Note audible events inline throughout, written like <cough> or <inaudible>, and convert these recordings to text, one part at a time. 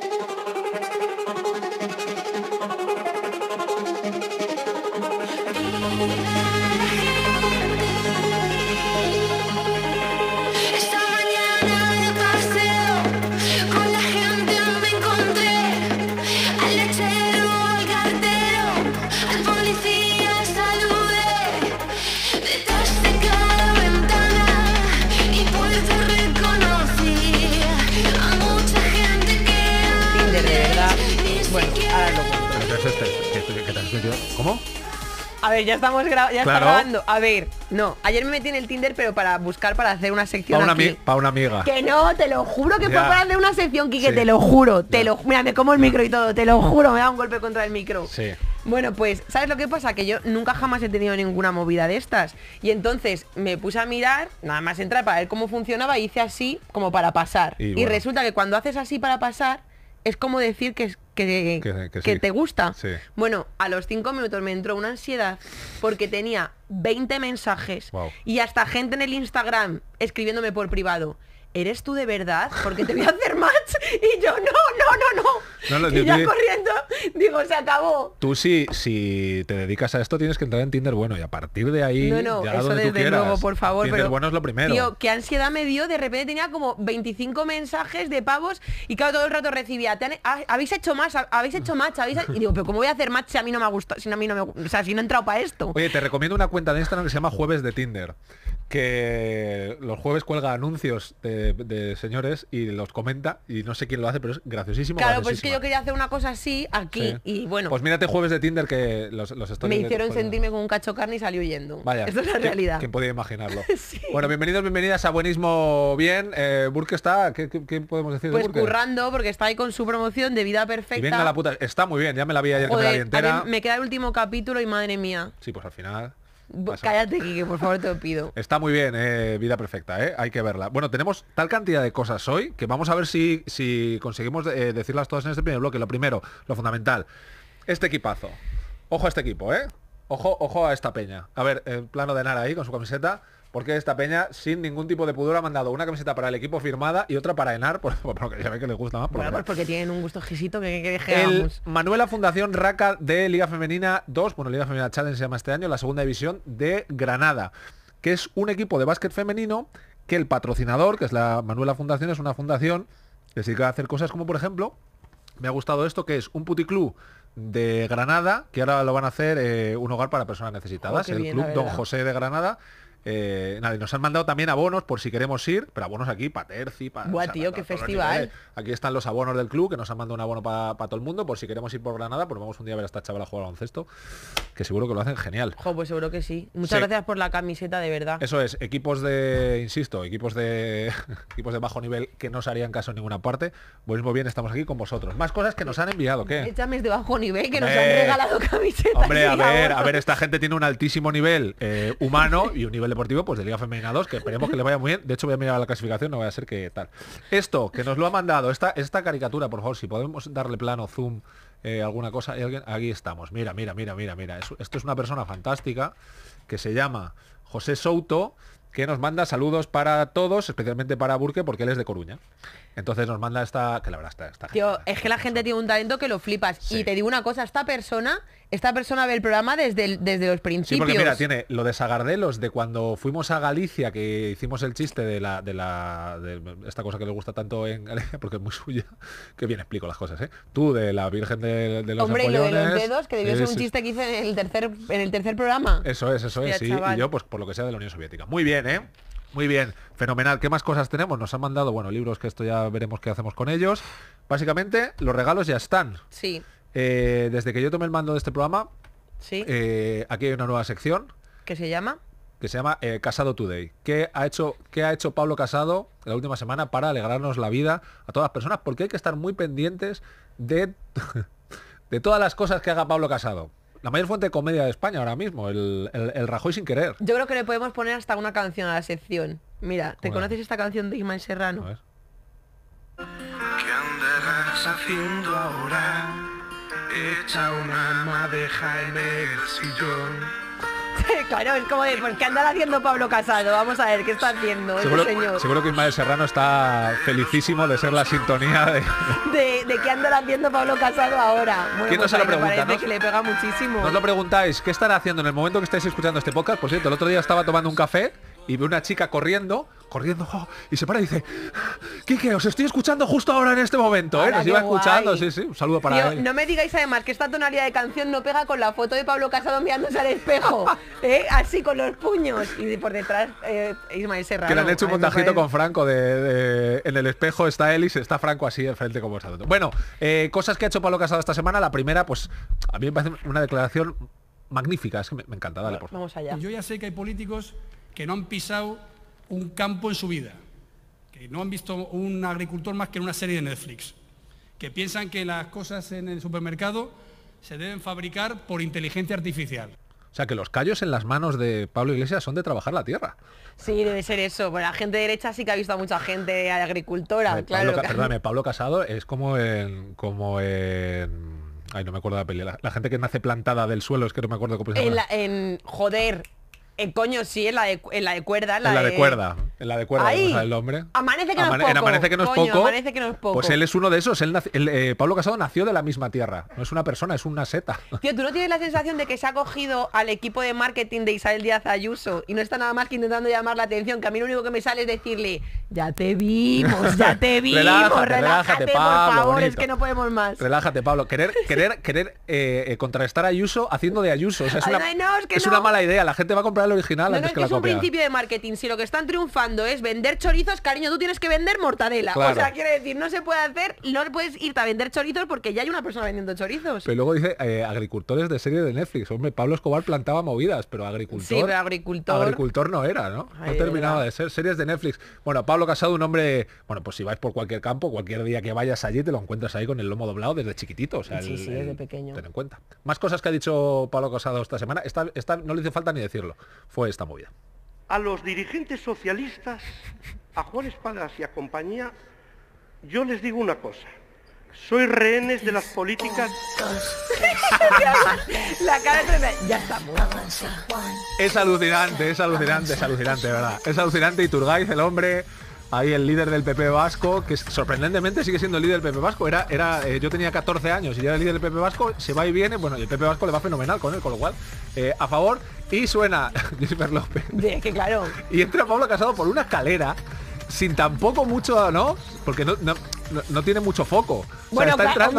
thank you ya está grabando. A ver, no. Ayer me metí en el Tinder, pero para buscar, para hacer una sección. Para una, amiga. Que no, te lo juro que para hacer una sección, Quique, te lo juro. Te lo, mira, me como el micro y todo, te lo juro, me da un golpe contra el micro. Sí. Bueno, pues, ¿sabes lo que pasa? Que yo nunca jamás he tenido ninguna movida de estas. Y entonces me puse a mirar, nada más entrar para ver cómo funcionaba, hice así como para pasar. Y, resulta que cuando haces así para pasar, es como decir que, es que, que, te gusta. Bueno, a los cinco minutos me entró una ansiedad porque tenía 20 mensajes y hasta gente en el Instagram escribiéndome por privado. ¿eres tú de verdad? Porque te voy a hacer match. Y yo, no, no, no, no. ya corriendo, digo, se acabó. Tú sí, si te dedicas a esto tienes que entrar en Tinder bueno y a partir de ahí... eso por favor. pero, bueno es lo primero. Tío, qué ansiedad me dio. De repente tenía como 25 mensajes de pavos y claro, todo el rato recibía, habéis hecho más, habéis hecho match, habéis... Y digo, pero ¿cómo voy a hacer match si a mí no me gusta, si a mí no me... O sea, si no he entrado para esto? Oye, te recomiendo una cuenta de Instagram que se llama Jueves de Tinder que los jueves cuelga anuncios de, señores y los comenta y no sé quién lo hace, pero es graciosísimo. Claro, pues es que yo quería hacer una cosa así aquí y bueno. Pues mírate jueves de Tinder que los, los viendo. Me hicieron sentirme con un cacho carne y salió huyendo. Vaya. es la realidad. ¿Quién podía imaginarlo? <laughs> Bueno, bienvenidos, bienvenidas a Buenismo Bien. Eh, Burke está, ¿qué, podemos decir de pues Burke? currando porque está ahí con su promoción de vida perfecta. la puta, está muy bien, ya me la había ayer me la Me queda el último capítulo y madre mía. Sí, pues al final. Cállate, por favor, te lo pido. Está muy bien, eh, Vida Perfecta, eh, hay que verla. Bueno, tenemos tal cantidad de cosas hoy que vamos a ver si, si conseguimos eh, decirlas todas en este primer bloque. Lo primero, lo fundamental, este equipazo. Ojo a este equipo, ¿eh? Ojo, ojo a esta peña. A ver, el plano de Nara ahí con su camiseta porque esta peña sin ningún tipo de pudor ha mandado una camiseta para el equipo firmada y otra para Enar, porque <laughs> ya ve que le gusta más. Bueno, pues porque tienen un gusto exquisito que, que, Manuela Fundación Raca de Liga Femenina 2, bueno, Liga Femenina Challenge se llama este año, la segunda división de Granada, que es un equipo de básquet femenino que el patrocinador, que es la Manuela Fundación, es una fundación que se va a hacer cosas como, por ejemplo, me ha gustado esto, que es un puticlub de Granada, que ahora lo van a hacer eh, un hogar para personas necesitadas, oh, el Club Don José de Granada, eh, nada, nos han mandado también abonos por si queremos ir, pero abonos aquí para Terci, para... Guau, tío, qué festival. Aquí están los abonos del club, que nos han mandado un abono para todo el mundo, por si queremos ir por Granada, pues vamos un día a ver a esta chavala jugar baloncesto, que seguro que lo hacen genial. Jo, pues seguro que sí. Muchas gracias por la camiseta, de verdad. Eso es, equipos de, insisto, equipos de <laughs> equipos de bajo nivel que no se harían caso en ninguna parte, pues muy bien, estamos aquí con vosotros. Más cosas que nos han enviado, ¿qué? Échames de bajo nivel, que nos han regalado camisetas. Hombre, a ver, a ver, esta gente tiene un altísimo nivel eh, humano y un nivel Deportivo, pues de Liga Femenina 2, que esperemos que le vaya muy bien. De hecho, voy a mirar la clasificación, no voy a ser que tal. Esto, que nos lo ha mandado, esta, esta caricatura, por favor, si podemos darle plano, zoom, eh, alguna cosa. alguien Aquí estamos. Mira, mira, mira, mira, mira. Esto es una persona fantástica que se llama José Souto que nos manda saludos para todos, especialmente para Burke, porque él es de Coruña. Entonces nos manda esta, que la verdad está... Tío, es que la gente tiene un talento que lo flipas. Y te digo una cosa, esta persona esta persona ve el programa desde, desde los principios. Sí, porque mira, tiene lo de Sagardelos, de cuando fuimos a Galicia, que hicimos el chiste de la, de la esta cosa que le gusta tanto en Galicia, <laughs> porque es muy suya, que bien explico las cosas, ¿eh? Tú, de la Virgen de, de los Hombre, y lo de los dedos, que debió ser un chiste que hice en el tercer, en el tercer programa. Eso es, eso es, sí. Y yo, pues por lo que sea de la Unión Soviética. Muy bien, ¿eh? Muy bien, fenomenal. ¿Qué más cosas tenemos? Nos han mandado, bueno, libros que esto ya veremos qué hacemos con ellos. Básicamente, los regalos ya están. Sí. Eh, desde que yo tomé el mando de este programa, eh, aquí hay una nueva sección. Que se llama? Que se llama eh, Casado Today. ¿Qué ha, hecho, ¿Qué ha hecho Pablo Casado la última semana para alegrarnos la vida a todas las personas? Porque hay que estar muy pendientes de, <laughs> de todas las cosas que haga Pablo Casado la mayor fuente de comedia de España ahora mismo, el, Rajoy sin querer. Yo creo que le podemos poner hasta una canción a la sección. Mira, ¿te conoces esta canción de y Serrano? Echa una <laughs> claro, es como de, ¿por qué andará haciendo Pablo Casado? Vamos a ver, ¿qué está haciendo este seguro, que Ismael Serrano está felicísimo de ser la sintonía de... de, qué andará haciendo Pablo Casado ahora? ¿Quién lo pregunta? ¿no? que le pega muchísimo. Nos lo ¿eh? preguntáis, ¿qué estará haciendo en el momento que estáis escuchando este podcast? Por cierto, el otro día estaba tomando un café y ve una chica corriendo, corriendo, oh, y se para y dice, Quique, os estoy escuchando justo ahora en este momento, ¿eh? Nos iba escuchando, sí, sí, un saludo para Tío, No me digáis además que esta tonalidad de canción no pega con la foto de Pablo Casado mirándose al espejo, <laughs> ¿eh? así con los puños y por detrás eh, Ismael Serrano. Que le han hecho un montajito con Franco, de, en el espejo está él y está Franco así enfrente como está. Bueno, eh, cosas que ha hecho Pablo Casado esta semana, la primera, pues a mí me parece una declaración magnífica, es que me, me encanta, dale, por favor. Vamos allá. Yo ya sé que hay políticos que no han pisado un campo en su vida, que no han visto un agricultor más que en una serie de Netflix, que piensan que las cosas en el supermercado se deben fabricar por inteligencia artificial. O sea, que los callos en las manos de Pablo Iglesias son de trabajar la tierra. Sí, debe ser eso. Bueno, la gente derecha sí que ha visto a mucha gente agricultora, claro. Pablo, Perdóname, Pablo Casado es como en, como en... Ay, no me acuerdo de la peli. La, gente que nace plantada del suelo, es que no me acuerdo cómo se llama. en joder, eh, coño, sí, en la de, la de cuerda. En la, de... cuerda. En la de cuerda, Ahí. el hombre Amanece que no es poco. Pues él es uno de esos. Él eh, Pablo Casado nació de la misma tierra. No es una persona, es una seta. <laughs> Tío, ¿tú no tienes la sensación de que se ha cogido al equipo de marketing de Isabel Díaz Ayuso y no está nada más que intentando llamar la atención? Que a mí lo único que me sale es decirle, ya te vimos, ya te <laughs> vimos, relájate, por favor, es que no podemos más. Relájate, Pablo. Querer, <laughs> querer, querer eh, eh, contrarrestar a Ayuso haciendo de Ayuso. es, una mala idea. La gente va a comprar original es un principio de marketing. Si lo que están triunfando es vender chorizos, cariño, tú tienes que vender mortadela. O sea, quiere decir, no se puede hacer, no puedes irte a vender chorizos porque ya hay una persona vendiendo chorizos. Pero luego dice eh, agricultores de serie de Netflix. Hombre, Pablo Escobar plantaba movidas, pero agricultor. Sí, agricultor. Agricultor no era, ¿no? terminaba de ser. Series de Netflix. Bueno, Pablo Casado, un hombre. Bueno, pues si vais por cualquier campo, cualquier día que vayas allí, te lo encuentras ahí con el lomo doblado desde chiquitito. O sea, sí, sí, desde pequeño. Ten en cuenta. Más cosas que ha dicho Pablo Casado esta semana. está no le hizo falta ni decirlo fue esta movida. A los dirigentes socialistas, a Juan Espadas y a compañía, yo les digo una cosa. Soy rehenes de las políticas. <laughs> La cara de Ya está. Es alucinante, es alucinante, es alucinante, verdad. Es alucinante y Turgáis, el hombre, ahí el líder del PP Vasco, que sorprendentemente sigue siendo el líder del PP Vasco. Era, era, eh, yo tenía 14 años y ya era el líder del PP Vasco, se va y viene, bueno, el PP Vasco le va fenomenal con él, con lo cual, eh, a favor, y suena <laughs> Jennifer López. que claro. Y entra Pablo Casado por una escalera sin tampoco mucho, ¿no? Porque no, tiene mucho foco. Bueno, claro,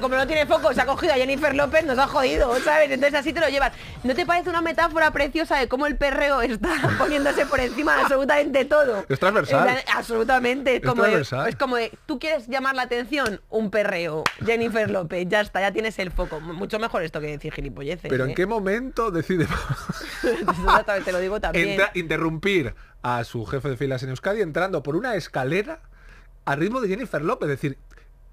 como no tiene foco, se ha cogido a Jennifer López, nos ha jodido, ¿sabes? Entonces así te lo llevas. ¿No te parece una metáfora preciosa de cómo el perreo está <laughs> poniéndose por encima de absolutamente todo? Es transversal. absolutamente. Es, como, es como de, tú quieres llamar la atención, un perreo, Jennifer López, ya está, ya tienes el foco. Mucho mejor esto que decir gilipolleces. Pero ¿en ¿eh? qué momento decide? <laughs> <laughs> te lo digo también. interrumpir a su jefe de filas en Euskadi entrando por una escalera Al ritmo de Jennifer López. Es decir,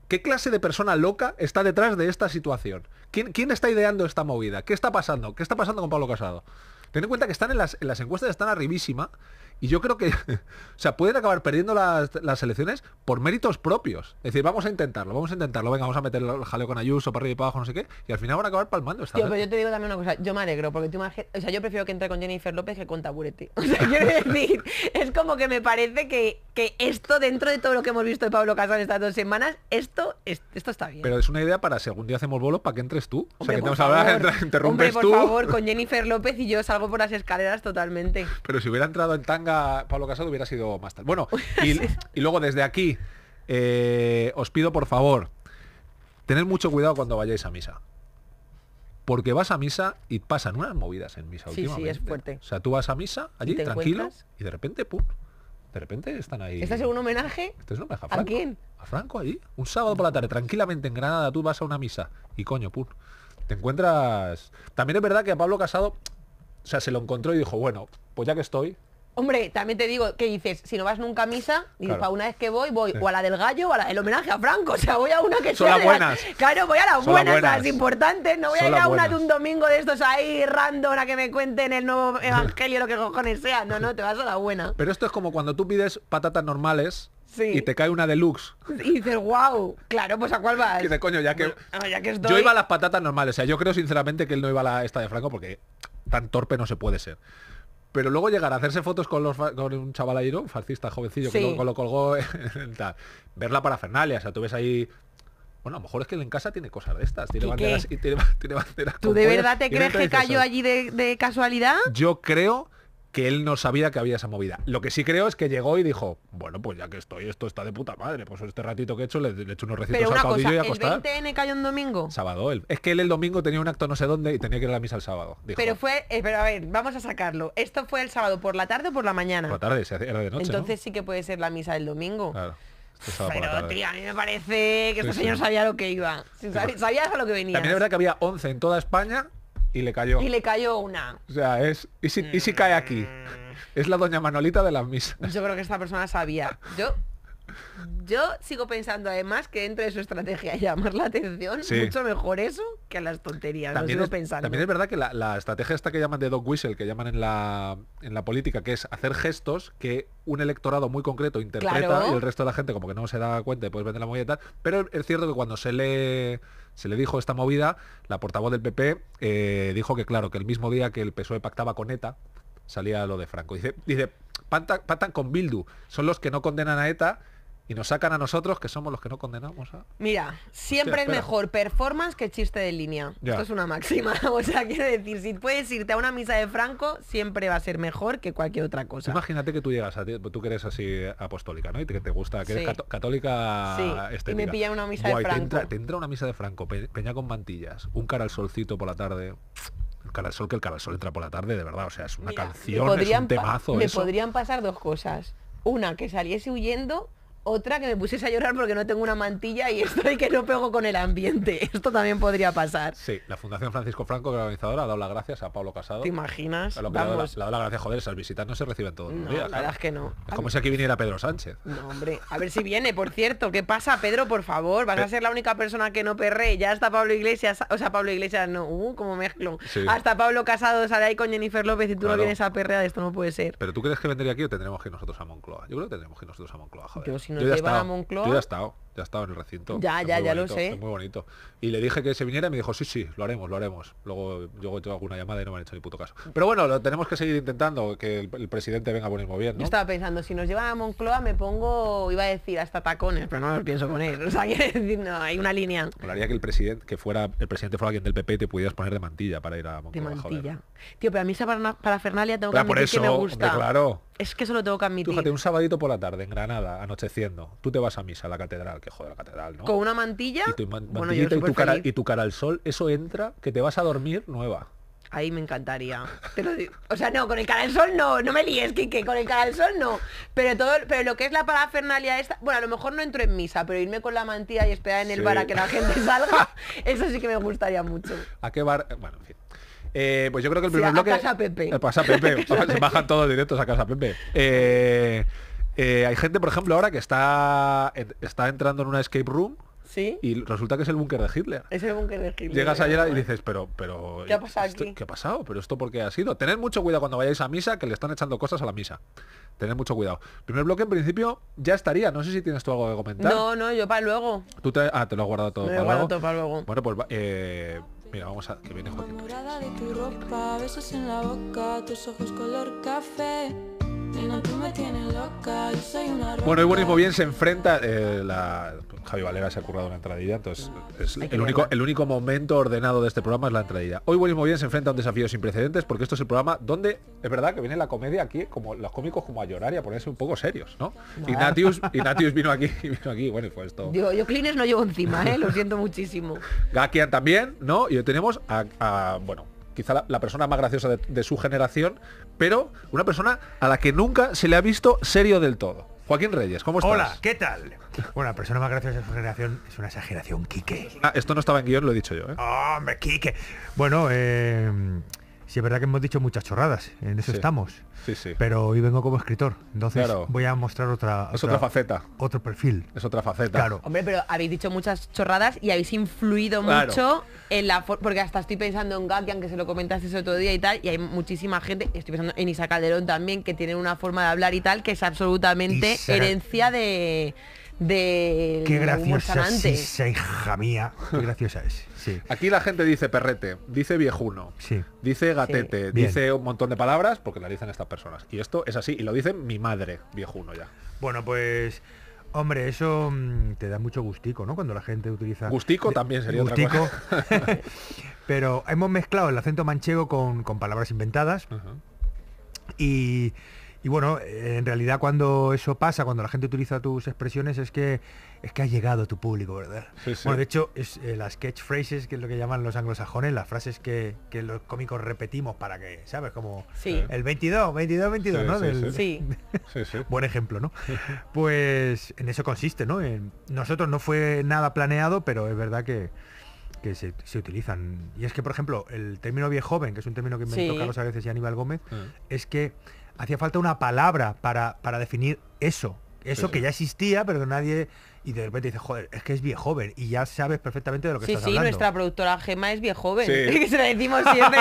¿qué clase de persona loca está detrás de esta situación? ¿Quién, quién está ideando esta movida? ¿Qué está pasando? ¿Qué está pasando con Pablo Casado? Ten en cuenta que están las, en las encuestas están arribísima y yo creo que, <laughs> o sea, pueden acabar perdiendo las, las, elecciones por méritos propios. Es decir, vamos a intentarlo, vamos a intentarlo, venga, vamos a meter el jaleo con Ayuso para arriba y para abajo, no sé qué, y al final van a acabar palmando esta pero yo te digo también una cosa, yo me alegro, porque tú o sea, yo prefiero que entre con Jennifer López que con Taburete. <laughs> O sea, quiero decir, es como que me parece que, que esto, dentro de todo lo que hemos visto de Pablo en estas dos semanas, esto, esto está bien. Pero es una idea para si algún día hacemos bolo, para que entres tú. o sea, que tenemos a <laughs> interrumpes hombre, por favor, con Jennifer López y yo salgo por las escaleras totalmente. Pero si hubiera entrado en Pablo Casado hubiera sido más tal. Bueno, y, luego desde aquí, eh, os pido por favor, Tener mucho cuidado cuando vayáis a misa. Porque vas a misa y pasan unas movidas en misa sí, últimamente. es fuerte. O sea, tú vas a misa allí, tranquilo, y de repente, pum, de repente están ahí. ¿Estás en un homenaje? Esto es un homenaje a Franco. ¿A quién? A Franco allí. Un sábado por la tarde, tranquilamente en Granada, tú vas a una misa y coño, pum. Te encuentras. También es verdad que a Pablo Casado, o sea, se lo encontró y dijo, bueno, pues ya que estoy, Hombre, también te digo que dices, si no vas nunca a misa, dices, una vez que voy, voy o a la del gallo o a la del homenaje a Franco. O sea, voy a una que sea. buenas. claro, voy a las buenas, las importantes. No voy a ir a una de un domingo de estos ahí random a que me cuenten el nuevo <laughs> evangelio, lo que cojones sea. No, no, te vas a la buena. Pero esto es como cuando tú pides patatas normales y te cae una deluxe. Y dices, wow, claro, pues a cuál vas. Dices, coño, ya que, Yo iba a las patatas normales. O sea, yo creo sinceramente que él no iba a la esta de Franco porque tan torpe no se puede ser pero luego llegar a hacerse fotos con, los, con un chaval ahí, ¿no? fascista jovencillo, que lo, lo colgó, verla <laughs> ver la o sea, tú ves ahí bueno, a lo mejor es que él en casa tiene cosas de estas. Tiene banderas y tiene, <laughs> banderas ¿Tú de verdad te crees que cayó allí de, casualidad? Yo creo que él no sabía que había esa movida. Lo que sí creo es que llegó y dijo, bueno, pues ya que estoy, esto está de puta madre, pues este ratito que he hecho le, he hecho unos recitos Pero una cosa, y ¿El 20N cayó un domingo? Sábado. él. es que él el domingo tenía un acto no sé dónde y tenía que ir a la misa el sábado. Pero fue, eh, pero a ver, vamos a sacarlo. ¿Esto fue el sábado por la tarde o por la mañana? Por la tarde, era de noche. Entonces sí que puede ser la misa del domingo. Claro. Pero, tío, a mí me parece que este señor sabía lo que iba. Sabía, pues a lo que venía. También es verdad que había 11 en toda España y le cayó. Y le cayó una. O sea, es... ¿Y si, mm. cae aquí? Es la doña Manolita de las misas. Yo creo que esta persona sabía. Yo... Yo sigo pensando además que entre su estrategia llamar la atención, mucho mejor eso que las tonterías. También, es, también es verdad que la, estrategia esta que llaman de dog whistle, que llaman en la, en la política, que es hacer gestos que un electorado muy concreto interpreta y el resto de la gente como que no se da cuenta y pues vende la movida Pero es cierto que cuando se le se le dijo esta movida, la portavoz del PP eh, dijo que claro, que el mismo día que el PSOE pactaba con ETA, salía lo de Franco. Dice, dice con Bildu, son los que no condenan a ETA y nos sacan a nosotros, que somos los que no condenamos a... Mira, siempre es mejor performance que chiste de línea. Esto es una máxima. <laughs> O sea, quiero decir, si puedes irte a una misa de Franco, siempre va a ser mejor que cualquier otra cosa. Imagínate que tú llegas a ti, tú que eres así apostólica, ¿no? Y que te gusta, que eres católica sí. Y me pilla una misa de Franco. Te entra, una misa de Franco, peña con mantillas, un cara al solcito por la tarde el cara al sol que el cara al sol entra por la tarde de verdad o sea es una canción un me podrían pasar dos cosas una que saliese huyendo otra que me pusiese a llorar porque no tengo una mantilla y <laughs> estoy que no pego con el ambiente. Esto también podría pasar. Sí, la Fundación Francisco Franco, que organizadora, ha dado las gracias a Pablo Casado. ¿Te imaginas? ha dado las gracias, joder, esas visitas no se reciben todos los La verdad es que no. Es como si aquí viniera Pedro Sánchez. No, hombre. A ver si viene, por cierto. ¿Qué pasa, Pedro, por favor? Vas a ser la única persona que no perre. Ya hasta Pablo Iglesias, o sea, Pablo Iglesias no, uh, como mezclo. Hasta Pablo Casado sale ahí con Jennifer López y tú no vienes a perrear, esto no puede ser. ¿Pero tú crees que vendría aquí o tendremos que ir nosotros a Moncloa? Yo creo que tendremos que nosotros a Moncloa, joder nos ya he estado ya estaba en el recinto. Ya, ya, ya lo sé. Es muy bonito. Y le dije que se viniera y me dijo, sí, sí, lo haremos, lo haremos. Luego yo tengo alguna llamada y no me han hecho ni puto caso. Mm. Pero bueno, lo tenemos que seguir intentando, que el, presidente venga a poner gobierno... Yo estaba pensando, si nos llevan a Moncloa me pongo, iba a decir, hasta tacones, pero no lo pienso poner. <laughs> O sea, quiere decir, no, hay una línea. hablaría que el presidente, que fuera, el presidente fuera alguien del PP y te pudieras poner de mantilla para ir a Moncloa. De mantilla. Tío, pero a mí para Fernalia... tengo que por que me gusta. claro. Es que eso lo tengo que admitir. Fíjate, un sabadito por la tarde en Granada, anocheciendo, tú te vas a misa a la catedral que joder, la catedral, ¿no? Con una mantilla. Y tu, cara, al sol, eso entra, que te vas a dormir nueva. Ahí me encantaría. O sea, no, con el cara al sol no, no me líes, que, con el cara al sol no. Pero todo, pero lo que es la parafernalia esta, bueno, a lo mejor no entro en misa, pero irme con la mantilla y esperar en el bar a que la gente <laughs> salga, eso sí que me gustaría mucho. ¿A qué bar? Bueno, en fin. Eh, pues yo creo que el primer a bloque... Casa Pepe. Eh, pues <laughs> se bajan todos directos a Casa Pepe. Eh, eh, hay gente, por ejemplo, ahora que está, está entrando en una escape room. ¿Sí? Y resulta que es el búnker de Hitler. Es el búnker de Hitler. Llegas ayer y dices, pero, pero. ¿Qué ha pasado ¿Qué ha pasado? ¿Pero esto por qué ha sido? Tened mucho cuidado cuando vayáis a misa, que le están echando cosas a la misa. Tened mucho cuidado. Primer bloque, en principio, ya estaría. No sé si tienes tú algo que comentar. No, no, yo para luego. ¿Tú te... Ah, te lo has guardado todo, para, luego. todo para luego. Bueno, pues eh, Mira, vamos a que viene Joaquín. de tu ropa, besos en la boca, tus ojos color café. tú me tienes loca, yo soy una Bueno, y buenísimo bien se enfrenta eh, la, Javi Valera se ha currado una entradilla, entonces ah, es el único, el único momento ordenado de este programa es la entradilla. Hoy buenísimo Bien se enfrenta a un desafío sin precedentes porque esto es el programa donde es verdad que viene la comedia aquí, como los cómicos como a llorar y a ponerse un poco serios, ¿no? <laughs> Ignatius, vino aquí, <laughs> vino aquí, bueno, y fue esto. yo Cleaners no llevo encima, ¿eh? lo siento muchísimo. <laughs> Gakian también, ¿no? Y tenemos a, bueno, quizá la, persona más graciosa de su generación, pero una persona a la que nunca se le ha visto serio del todo. Joaquín Reyes, ¿cómo estás? Hola, ¿qué tal? Bueno, la persona más graciosa de su generación es una exageración, Quique. Ah, esto no estaba en guión, lo he dicho yo, ¿eh? Ah, ¡Hombre, Kike! Bueno, eh... Sí, es verdad que hemos dicho muchas chorradas, en eso estamos. Sí, sí. Pero hoy vengo como escritor, entonces voy a mostrar otra, otra, faceta. Otro perfil. Es otra faceta. Claro. Hombre, pero habéis dicho muchas chorradas y habéis influido mucho en la... Porque hasta estoy pensando en Gakian, que se lo comentaste ese otro día y tal, y hay muchísima gente, estoy pensando en Isa Calderón también, que tienen una forma de hablar y tal, que es absolutamente herencia de de Qué graciosa es hija mía. Qué graciosa es. <laughs> Aquí la gente dice perrete, dice viejuno, sí. dice gatete, dice un montón de palabras porque la dicen estas personas. Y esto es así, y lo dice mi madre, viejuno ya. Bueno, pues... Hombre, eso mm, te da mucho gustico, ¿no? Cuando la gente utiliza... Gustico también sería otra cosa. <laughs> Pero hemos mezclado el acento manchego con, palabras inventadas. Y y bueno, en realidad cuando eso pasa, cuando la gente utiliza tus expresiones, es que es que ha llegado tu público, ¿verdad? Bueno, de hecho, es, las eh, las catchphrases, que es lo que llaman los anglosajones, las frases que, los cómicos repetimos para que, ¿sabes? Como el 22, 22, 22, ¿no? <laughs> sí. Buen ejemplo, ¿no? <laughs> Pues en eso consiste, ¿no? nosotros no fue nada planeado, pero es verdad que, que se, utilizan. Y es que, por ejemplo, el término viejo joven, que es un término que me toca Carlos a veces y Aníbal Gómez, mm. es que hacía falta una palabra para, definir eso. Eso que ya existía, pero que nadie. Y de repente dices, joder, es que es viejoven. Y ya sabes perfectamente de lo que estás hablando. Sí, sí, nuestra productora Gema es viejoven. <laughs> Que se la decimos siempre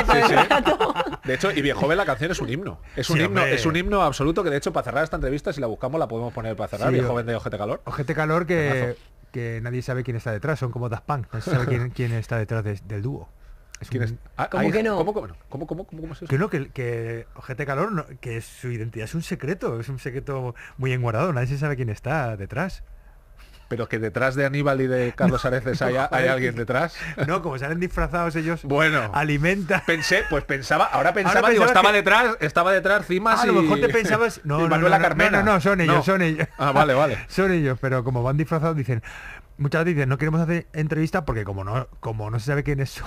De hecho, y viejoven la canción es un himno. Es un himno, es un himno absoluto que de hecho para cerrar esta entrevista, si la buscamos, la podemos poner para cerrar. viejoven de Ojete Calor. Ojete Calor que, que nadie sabe quién está detrás, son como Das Punk. No sabe <laughs> quién, está detrás del dúo. Mm. Ah, ¿Cómo que no? ¿Cómo, es eso? Que que, Calor, que su identidad es un secreto, es un secreto muy enguardado, nadie se sabe quién está detrás. Pero que detrás de Aníbal y de <laughs> Carlos Areces hay, alguien detrás. No, como salen disfrazados ellos. Bueno. Alimenta. Pensé, pues pensaba, ahora pensaba, digo, estaba detrás, estaba detrás Cimas y... A lo mejor te pensabas... <laughs> No, Manuela no, no, son ellos, son ellos. Ah, vale, vale. <laughs> son ellos, pero como van disfrazados dicen, muchas veces dicen, no queremos hacer entrevista porque como no, como no se sabe quién es.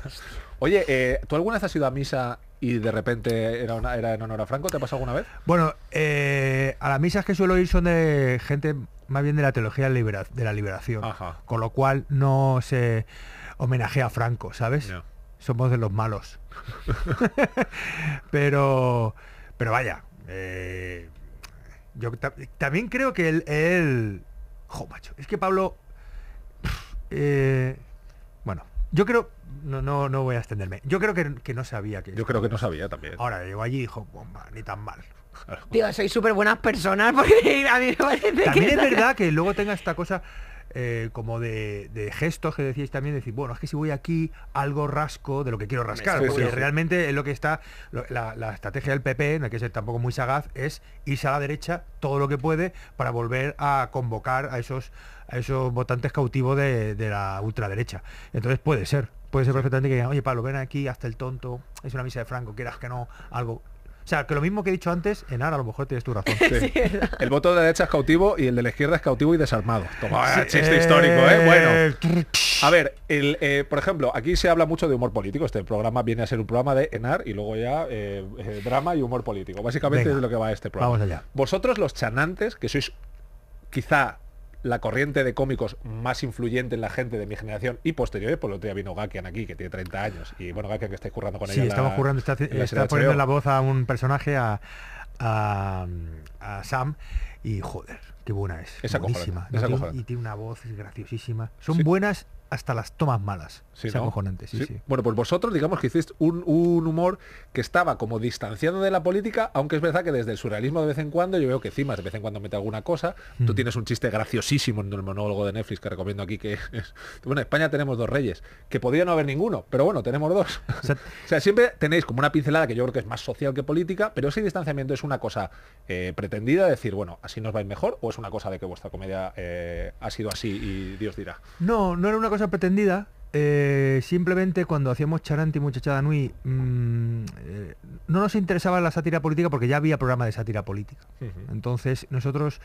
<laughs> Oye, eh, ¿tú alguna vez has ido a misa y de repente era, era en honor a Franco? ¿Te ha pasado alguna vez? Bueno, eh, a las misas que suelo ir son de gente más bien de la teología de la liberación. Con lo cual no se homenajea a Franco, ¿sabes? Somos de los malos. <laughs> pero, pero vaya. Eh, yo también creo que él, él... macho, es que Pablo eh, bueno, yo creo, no, no, no voy a extenderme. Yo creo que, que no sabía que. Yo creo que no sabía también. Ahora llegó allí y dijo, bomba, ni tan mal. Tío, sois súper buenas personas <laughs> porque a mí me parece También es verdad que luego tenga esta cosa eh, como de, gestos que decíais también, decir, bueno, es que si voy aquí, algo rasco de lo que quiero rascar. porque realmente es lo que está, la, estrategia del PP, no hay que ser tampoco muy sagaz, es irse a la derecha todo lo que puede para volver a convocar a esos, a esos votantes cautivos de, la ultraderecha. Entonces puede ser, puede ser perfectamente que digan, oye Pablo, ven aquí, hasta el tonto, es una misa de Franco, quieras que no, algo sea, que lo mismo que he dicho antes, Enar, a lo mejor tienes tu razón. <laughs> el voto de derecha es cautivo y el de la izquierda es cautivo y desarmado. chiste histórico, ¿eh? eh bueno. A ver, el, eh, por ejemplo, aquí se habla mucho de humor político. Este programa viene a ser un programa de Enar y luego ya eh, drama y humor político. Básicamente es de lo que va este programa. Vosotros los chanantes, que sois quizá la corriente de cómicos más influyente en la gente de mi generación y posterior, por pues lo que vino Gakian aquí, que tiene 30 años. Y bueno, Gakian que estáis currando con ella. Sí, estamos currando, está, poniendo la voz a un personaje, a, Sam, y joder, qué buena es. Esa buenísima. y tiene una voz graciosísima. Son buenas hasta las tomas malas. Sí, sí, Bueno, pues vosotros digamos que hicisteis un, humor que estaba como distanciado de la política, aunque es verdad que desde el surrealismo de vez en cuando, yo veo que Cimas de vez en cuando mete alguna cosa. Tú mm. tienes un chiste graciosísimo en el monólogo de Netflix que recomiendo aquí que Bueno, en España tenemos dos reyes, que podría no haber ninguno, pero bueno, tenemos dos. <laughs> O sea, siempre tenéis como una pincelada que yo creo que es más social que política, pero ese distanciamiento es una cosa eh, pretendida, decir, bueno, así nos va mejor, o es una cosa de que vuestra comedia eh, ha sido así y Dios dirá. No, no era una cosa Pretendida, eh, simplemente cuando hacíamos Charanti Muchachada Nui, mm, eh, no nos interesaba la sátira política porque ya había programa de sátira política. Entonces nosotros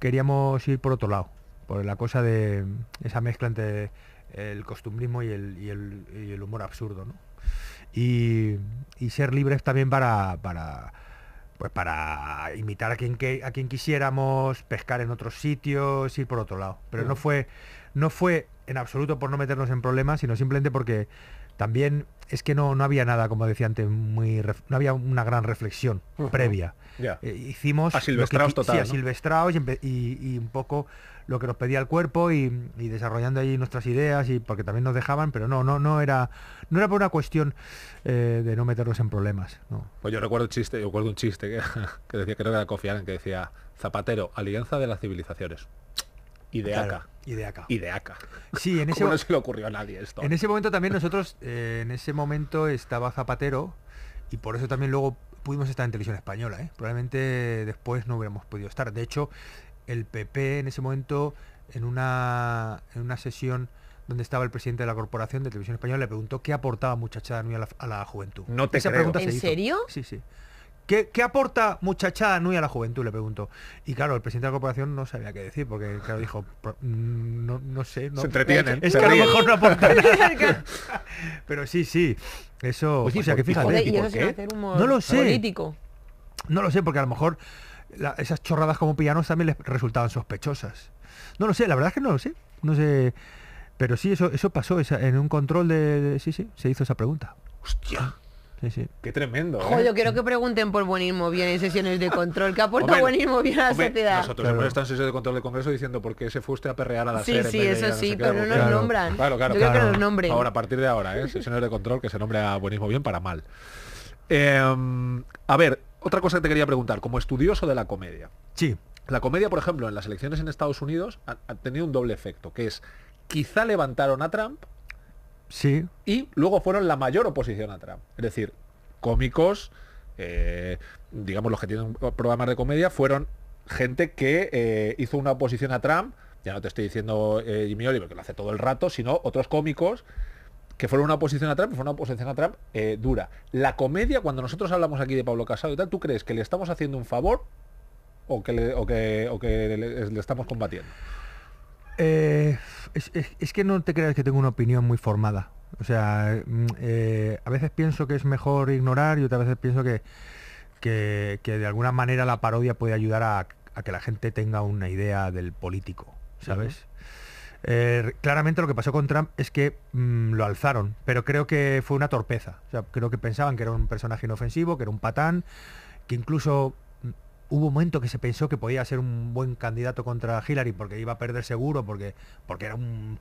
queríamos ir por otro lado, por la cosa de esa mezcla entre el costumbrismo y el, y el, y el humor absurdo. Y, y, ser libres también para, para pues para imitar a quien que, a quien quisiéramos, pescar en otros sitios, ir por otro lado. Pero no fue no fue en absoluto por no meternos en problemas, sino simplemente porque también es que no, no había nada, como decía antes, muy no había una gran reflexión previa. Eh, hicimos... a total. Sí, y, un poco lo que nos pedía el cuerpo y, desarrollando allí nuestras ideas y porque también nos dejaban, pero no, no, no era no era por una cuestión eh, de no meternos en problemas. Pues yo recuerdo un chiste, yo recuerdo un chiste que, <laughs> que decía, creo que era confiar que decía Zapatero, alianza de las civilizaciones y de acá. Y de acá. Y de acá. Sí, en <laughs> ese no se le ocurrió a nadie esto. En ese momento también nosotros, eh, en ese momento estaba Zapatero y por eso también luego pudimos estar en televisión española. ¿eh? Probablemente después no hubiéramos podido estar. De hecho, el PP en ese momento, en una, en una sesión donde estaba el presidente de la corporación de televisión española, le preguntó qué aportaba muchachada a la, juventud. No te ¿En serio? Sí, sí. ¿Qué, ¿Qué, aporta muchachada Nui a la juventud? Le pregunto. Y claro, el presidente de la corporación no sabía qué decir, porque claro, dijo, no, no sé. se entretienen. Es que a lo mejor no aporta <laughs> nada. <laughs> Pero sí, sí. Eso. Pues o sea, que fíjate. no lo sé. No lo sé, porque a lo mejor esas chorradas como pillanos también les resultaban sospechosas. No lo sé, la verdad es que no lo sé. No sé. Pero sí, eso, eso pasó en un control de, Sí, sí, se hizo esa pregunta. Hostia. Sí, Qué tremendo. Joder, ¿eh? yo quiero que pregunten por buenismo bien en sesiones de control. ¿Qué aporta hombre, buenismo bien a la sociedad? Nosotros hemos estado en sesiones de control del Congreso diciendo por qué se fuiste a perrear a la Sí, sí, eso sí, pero no nos nombran. Claro, claro, yo quiero que nos nombren. Ahora, a partir de ahora, ¿eh? <laughs> sesiones de control que se nombre a buenismo bien para mal. Em, a ver, otra cosa que te quería preguntar, como estudioso de la comedia. Sí. La comedia, por ejemplo, en las elecciones en Estados Unidos ha tenido un doble efecto, que es quizá levantaron a Trump, y luego fueron la mayor oposición a Trump. Es decir, cómicos, eh, digamos los que tienen programas de comedia, fueron gente que eh, hizo una oposición a Trump. Ya no te estoy diciendo eh, Jimmy Oliver, que lo hace todo el rato, sino otros cómicos que fueron una oposición a Trump, fue una oposición a Trump dura. La comedia, cuando nosotros hablamos aquí de Pablo Casado y tal, ¿tú crees que le estamos haciendo un favor o que le estamos combatiendo? Eh, es, que no te creas que tengo una opinión muy formada. O sea, mm, eh, a veces pienso que es mejor ignorar y otras veces pienso que, que, de alguna manera la parodia puede ayudar a, que la gente tenga una idea del político, ¿sabes? Eh, claramente lo que pasó con Trump es que mm, lo alzaron, pero creo que fue una torpeza. creo que pensaban que era un personaje inofensivo, que era un patán, que incluso Hubo un momento que se pensó que podía ser un buen candidato contra Hillary porque iba a perder seguro, porque, porque era un,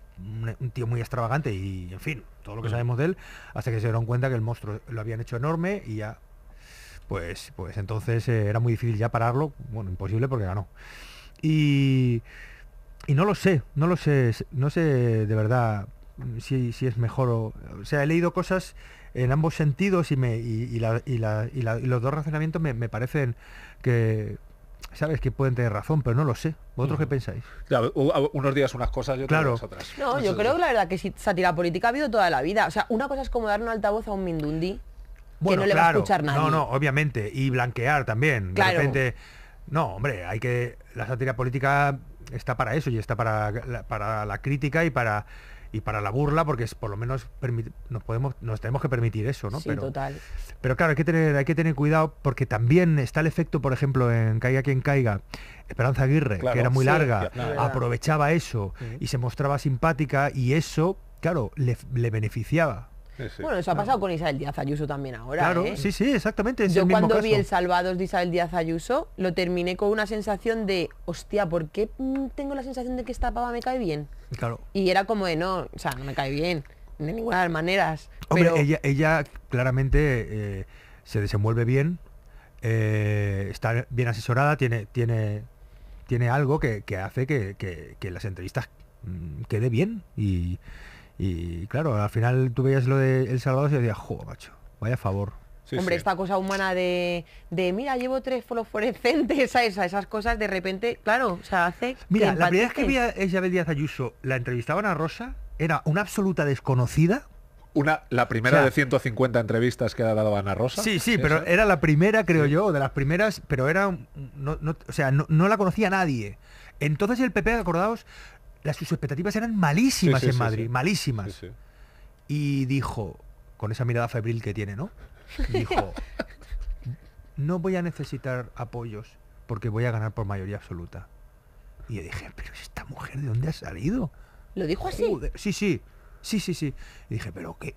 tío muy extravagante y, en fin, todo lo que sabemos de él, hasta que se dieron cuenta que el monstruo lo habían hecho enorme y ya, pues, pues entonces eh, era muy difícil ya pararlo, bueno, imposible porque ganó. Y, no lo sé, no lo sé, no sé de verdad si, si es mejor o... O sea, he leído cosas en ambos sentidos y, me, y, la, y, la, y, los dos razonamientos me, parecen que, sabes que pueden tener razón, pero no lo sé. ¿Vosotros qué pensáis? unos días unas cosas y claro. otras No, yo creo que la verdad que sátira política ha habido toda la vida. O sea, una cosa es como dar un altavoz a un mindundi bueno, que no le va a escuchar nadie. No, no, obviamente. Y blanquear también. De repente. No, hombre, hay que. La sátira política está para eso y está para para la crítica y para y para la burla, porque es, por lo menos nos podemos, nos tenemos que permitir eso, ¿no? Sí, pero, total. Pero claro, hay que tener, hay que tener cuidado porque también está el efecto, por ejemplo, en Caiga quien caiga. Esperanza Aguirre, que era muy larga, aprovechaba eso y se mostraba simpática y eso, claro, le, beneficiaba. Bueno, eso ha pasado con Isabel Díaz Ayuso también ahora. Claro, ¿eh? sí, sí, exactamente. Yo el cuando vi el Salvados de Isabel Díaz Ayuso, lo terminé con una sensación de, hostia, ¿por qué mm, tengo la sensación de que esta pava me cae bien? Y era como de, no, o sea, no me cae bien, de ninguna de las maneras. ella, ella claramente eh, se desenvuelve bien, eh, está bien asesorada, tiene, tiene, tiene algo que, hace que, las entrevistas mm, quede bien. Y, y, claro, al final tú veías lo de El Salvador y decías, jo, macho, vaya favor. Hombre, esta cosa humana de, mira, llevo tres fluorescentes, <laughs> a esas, cosas, de repente, claro, o sea, hace... Mira, la primera vez que vi a Isabel Díaz Ayuso, la entrevistaba a Rosa, era una absoluta desconocida, una, la primera de 150 entrevistas que ha dado Ana Rosa. Sí, sí, pero era la primera, creo yo, de las primeras, pero era, no, o sea, no, la conocía nadie. Entonces el PP, acordaos, las, sus expectativas eran malísimas en Madrid, malísimas. Y dijo, con esa mirada febril que tiene, ¿no? dijo, <laughs> no voy a necesitar apoyos porque voy a ganar por mayoría absoluta. Y yo dije, pero esta mujer, ¿de dónde ha salido? ¿Lo dijo así? sí, sí, sí, sí, sí. Y dije, pero qué...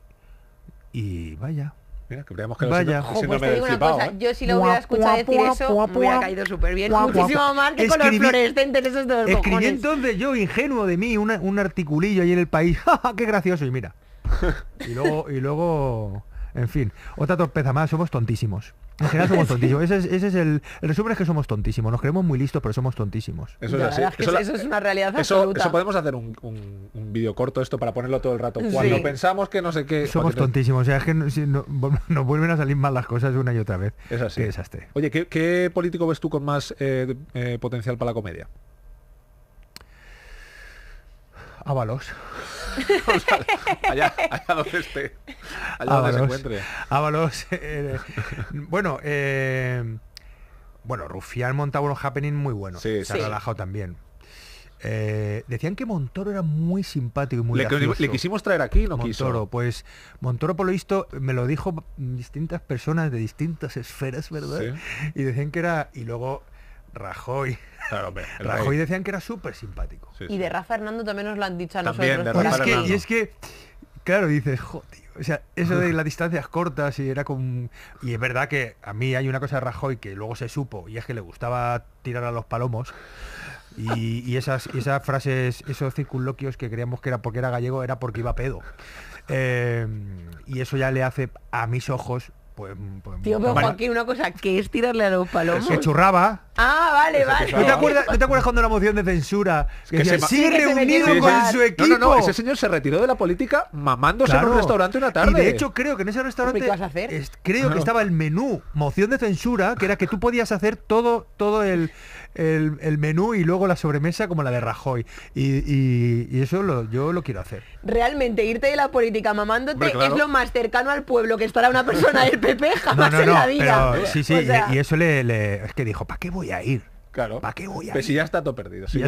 Y vaya, Mira, que que Vaya. pues digo una cosa, ¿eh? yo si lo hubiera escuchado decir eso, me hubiera caído súper bien. Muchísimo más que con los fluorescentes esos dos Escribí entonces yo, ingenuo de mí, un articulillo ahí en el país. <laughs> qué gracioso! Y mira. <laughs> y luego, y luego en fin, otra torpeza más, somos tontísimos. En general somos <laughs> tontísimos. Ese es, el, el, resumen es que somos tontísimos. Nos creemos muy listos, pero somos tontísimos. Eso es una realidad absoluta. Eso podemos hacer un, vídeo corto esto para ponerlo todo el rato. Cuando pensamos que no sé qué... Somos tontísimos. O sea, es que <laughs> nos vuelven a salir mal las cosas una y otra vez. Es así. Qué desastre. Oye, ¿qué, político ves tú con más eh, eh, potencial para la comedia? Ábalos. <laughs> allá, donde esté. Allá donde se encuentre. Ábalos. Eh, eh, bueno, eh, bueno, Rufián montaba unos happening muy bueno se ha relajado también. decían que Montoro era muy simpático y muy le, quisimos traer aquí, no Montoro, pues Montoro por lo visto me lo dijo distintas personas de distintas esferas, ¿verdad? Y decían que era y luego Rajoy. Rajoy. decían que era súper simpático. Y de Rafa Fernando también nos lo han dicho a nosotros. y es que, claro, dices, joder. O sea, eso de las distancias cortas y era con... Y es verdad que a mí hay una cosa de Rajoy que luego se supo y es que le gustaba tirar a los palomos. Y, esas, esas frases, esos circunloquios que creíamos que era porque era gallego, era porque iba pedo. Eh, y eso ya le hace, a mis ojos, pues, pues, Tío, pero Joaquín, una cosa, que es tirarle a los palomos? se churraba. Ah, vale, vale. ¿No te acuerdas, cuando la moción de censura que, Sí, reunido con su equipo? No, no, ese señor se retiró de la política mamándose en un restaurante una tarde. de hecho creo que en ese pues, restaurante creo que estaba el menú moción de censura, que era que tú podías hacer todo todo el el, menú y luego la sobremesa como la de Rajoy. Y, eso yo lo quiero hacer. Realmente, irte de la política mamándote es lo más cercano al pueblo que estará una persona del PP <laughs> jamás en la vida. y, eso le, es que dijo, ¿para qué voy a ir? Claro. ¿Para qué voy a si ya está todo perdido. Y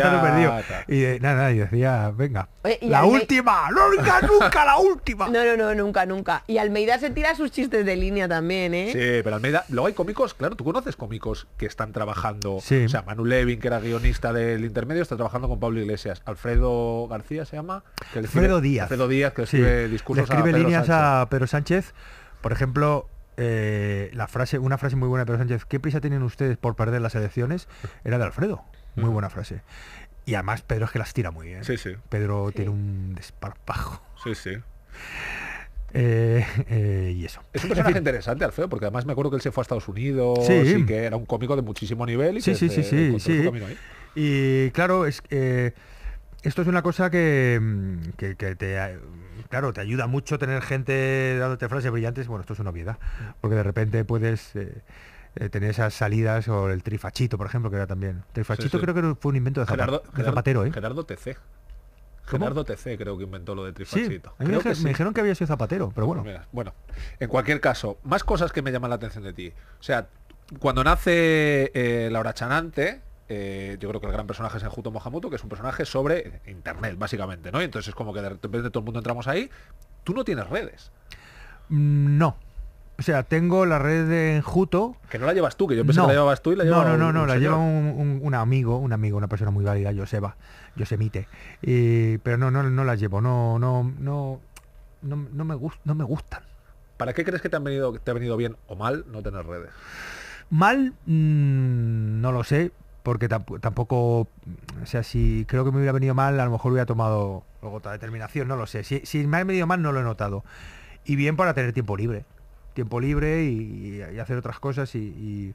eh, nada, y decía, venga. la última, nunca, nunca la última. <laughs> No, no, no, nunca, nunca. Y Almeida se tira sus chistes de línea también, ¿eh? Sí, pero Almeida, luego hay cómicos, claro, tú conoces cómicos que están trabajando. O sea, Manu Levin, que era guionista del intermedio, está trabajando con Pablo Iglesias. Alfredo García se llama. Alfredo Díaz. Alfredo Díaz, que escribe discursos escribe líneas a Pedro Sánchez. Por ejemplo, eh, la frase, una frase muy buena de Pedro Sánchez, ¿qué prisa tienen ustedes por perder las elecciones? <laughs> Era de Alfredo. Muy buena frase. Y además Pedro es que las tira muy bien. Sí, sí. Pedro tiene un desparpajo. Sí, sí. <laughs> Eh, eh, y eso. Es un personaje interesante, Alfredo, porque además me acuerdo que él se fue a Estados Unidos sí. y que era un cómico de muchísimo nivel. Y sí, sí, sí, sí, Y claro, es, que esto es una cosa que, mm, te, eh, claro, te ayuda mucho tener gente dándote frases brillantes. Bueno, esto es una obviedad, mm. porque de repente puedes eh, eh, tener esas salidas o el trifachito, por ejemplo, que era también. Trifachito creo que fue un invento de, Zapatero, ¿eh? Gerardo TC. Gerardo TC creo que inventó lo de Trifachito. me, dijeron que había sido Zapatero, pero bueno. bueno, en cualquier caso, más cosas que me llaman la atención de ti. O sea, cuando nace la Laura Chanante, eh, yo creo que el gran personaje es Enjuto Mohamoto, que es un personaje sobre Internet, básicamente, ¿no? entonces es como que de repente todo el mundo entramos ahí. Tú no tienes redes. Mm, no. O sea, tengo la red de Enjuto. Que no la llevas tú, que yo pensé que la llevabas tú y la No, no, no, la lleva un, amigo, un amigo, una persona muy válida, Joseba, Josemite. Y, pero no, no, no la llevo, no, no, no, no, me gustan. ¿Para qué crees que te, han venido, te ha venido bien o mal no tener redes? Mal, mm, no lo sé, porque tampoco, o sea, si creo que me hubiera venido mal, a lo mejor hubiera tomado luego otra determinación, no lo sé. Si, me ha venido mal, no lo he notado. Y bien para tener tiempo libre, tiempo libre y, hacer otras cosas y,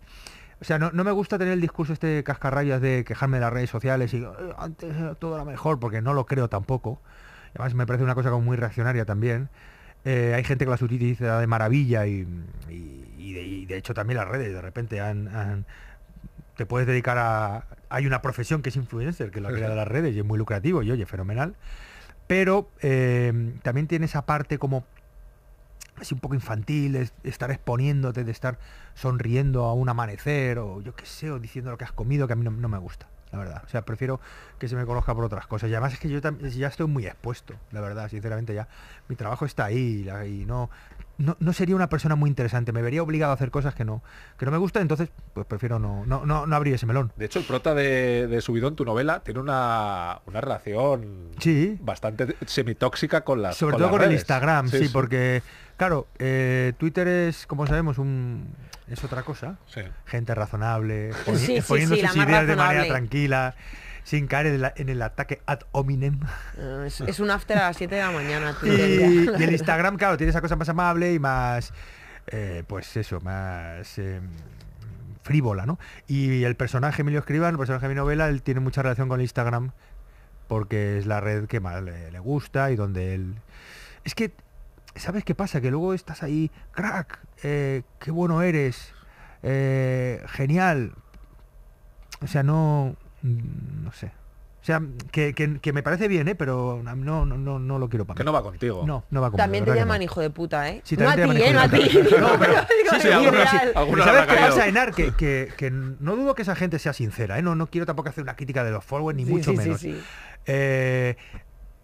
O sea, no, me gusta tener el discurso este cascarrayas de quejarme de las redes sociales y eh, antes todo era mejor, porque no lo creo tampoco. Además me parece una cosa como muy reaccionaria también. Eh, hay gente que las utiliza de maravilla y, de, hecho también las redes de repente han, te puedes dedicar a... Hay una profesión que es influencer, que la crea de las redes y es muy lucrativo y oye, fenomenal. Pero eh, también tiene esa parte como así un poco infantil, es estar exponiéndote, de estar sonriendo a un amanecer o yo qué sé, o diciendo lo que has comido, que a mí no, no, me gusta, la verdad. O sea, prefiero que se me conozca por otras cosas. Y además es que yo ya estoy muy expuesto, la verdad, sinceramente ya. Mi trabajo está ahí y, no, no, sería una persona muy interesante. Me vería obligado a hacer cosas que no, que no me gustan, entonces pues prefiero no, no, no, abrir ese melón. De hecho, el prota de, de Subidón, tu novela, tiene una, una relación bastante semitóxica con la... Sobre todo con el Instagram, sí, porque, claro, eh, Twitter es, como sabemos, un es otra cosa. Gente razonable, <laughs> poniendo sus ideas de manera tranquila sin caer en, el ataque ad hominem. Ah, es, un after a las 7 de la mañana. Tío, y, el Instagram, claro, tiene esa cosa más amable y más, eh, pues eso, más... Em, frívola, ¿no? Y el personaje Emilio Escriban, el personaje de mi novela, él tiene mucha relación con el Instagram porque es la red que más le, gusta y donde él... Es que, ¿sabes qué pasa? Que luego estás ahí, crack, eh, qué bueno eres, eh, genial. O sea, no... Mm, no sé. O sea, que, que, me parece bien, ¿eh? pero no, no, no, lo quiero para Que no va contigo. No, no va contigo. También te llaman hijo de puta, ¿eh? ¿eh no a ti, ¿eh? No ¿Sabes qué Que, que, no dudo que esa gente sea sincera, ¿eh? No, no quiero tampoco hacer una crítica de los followers, ni mucho menos. Eh,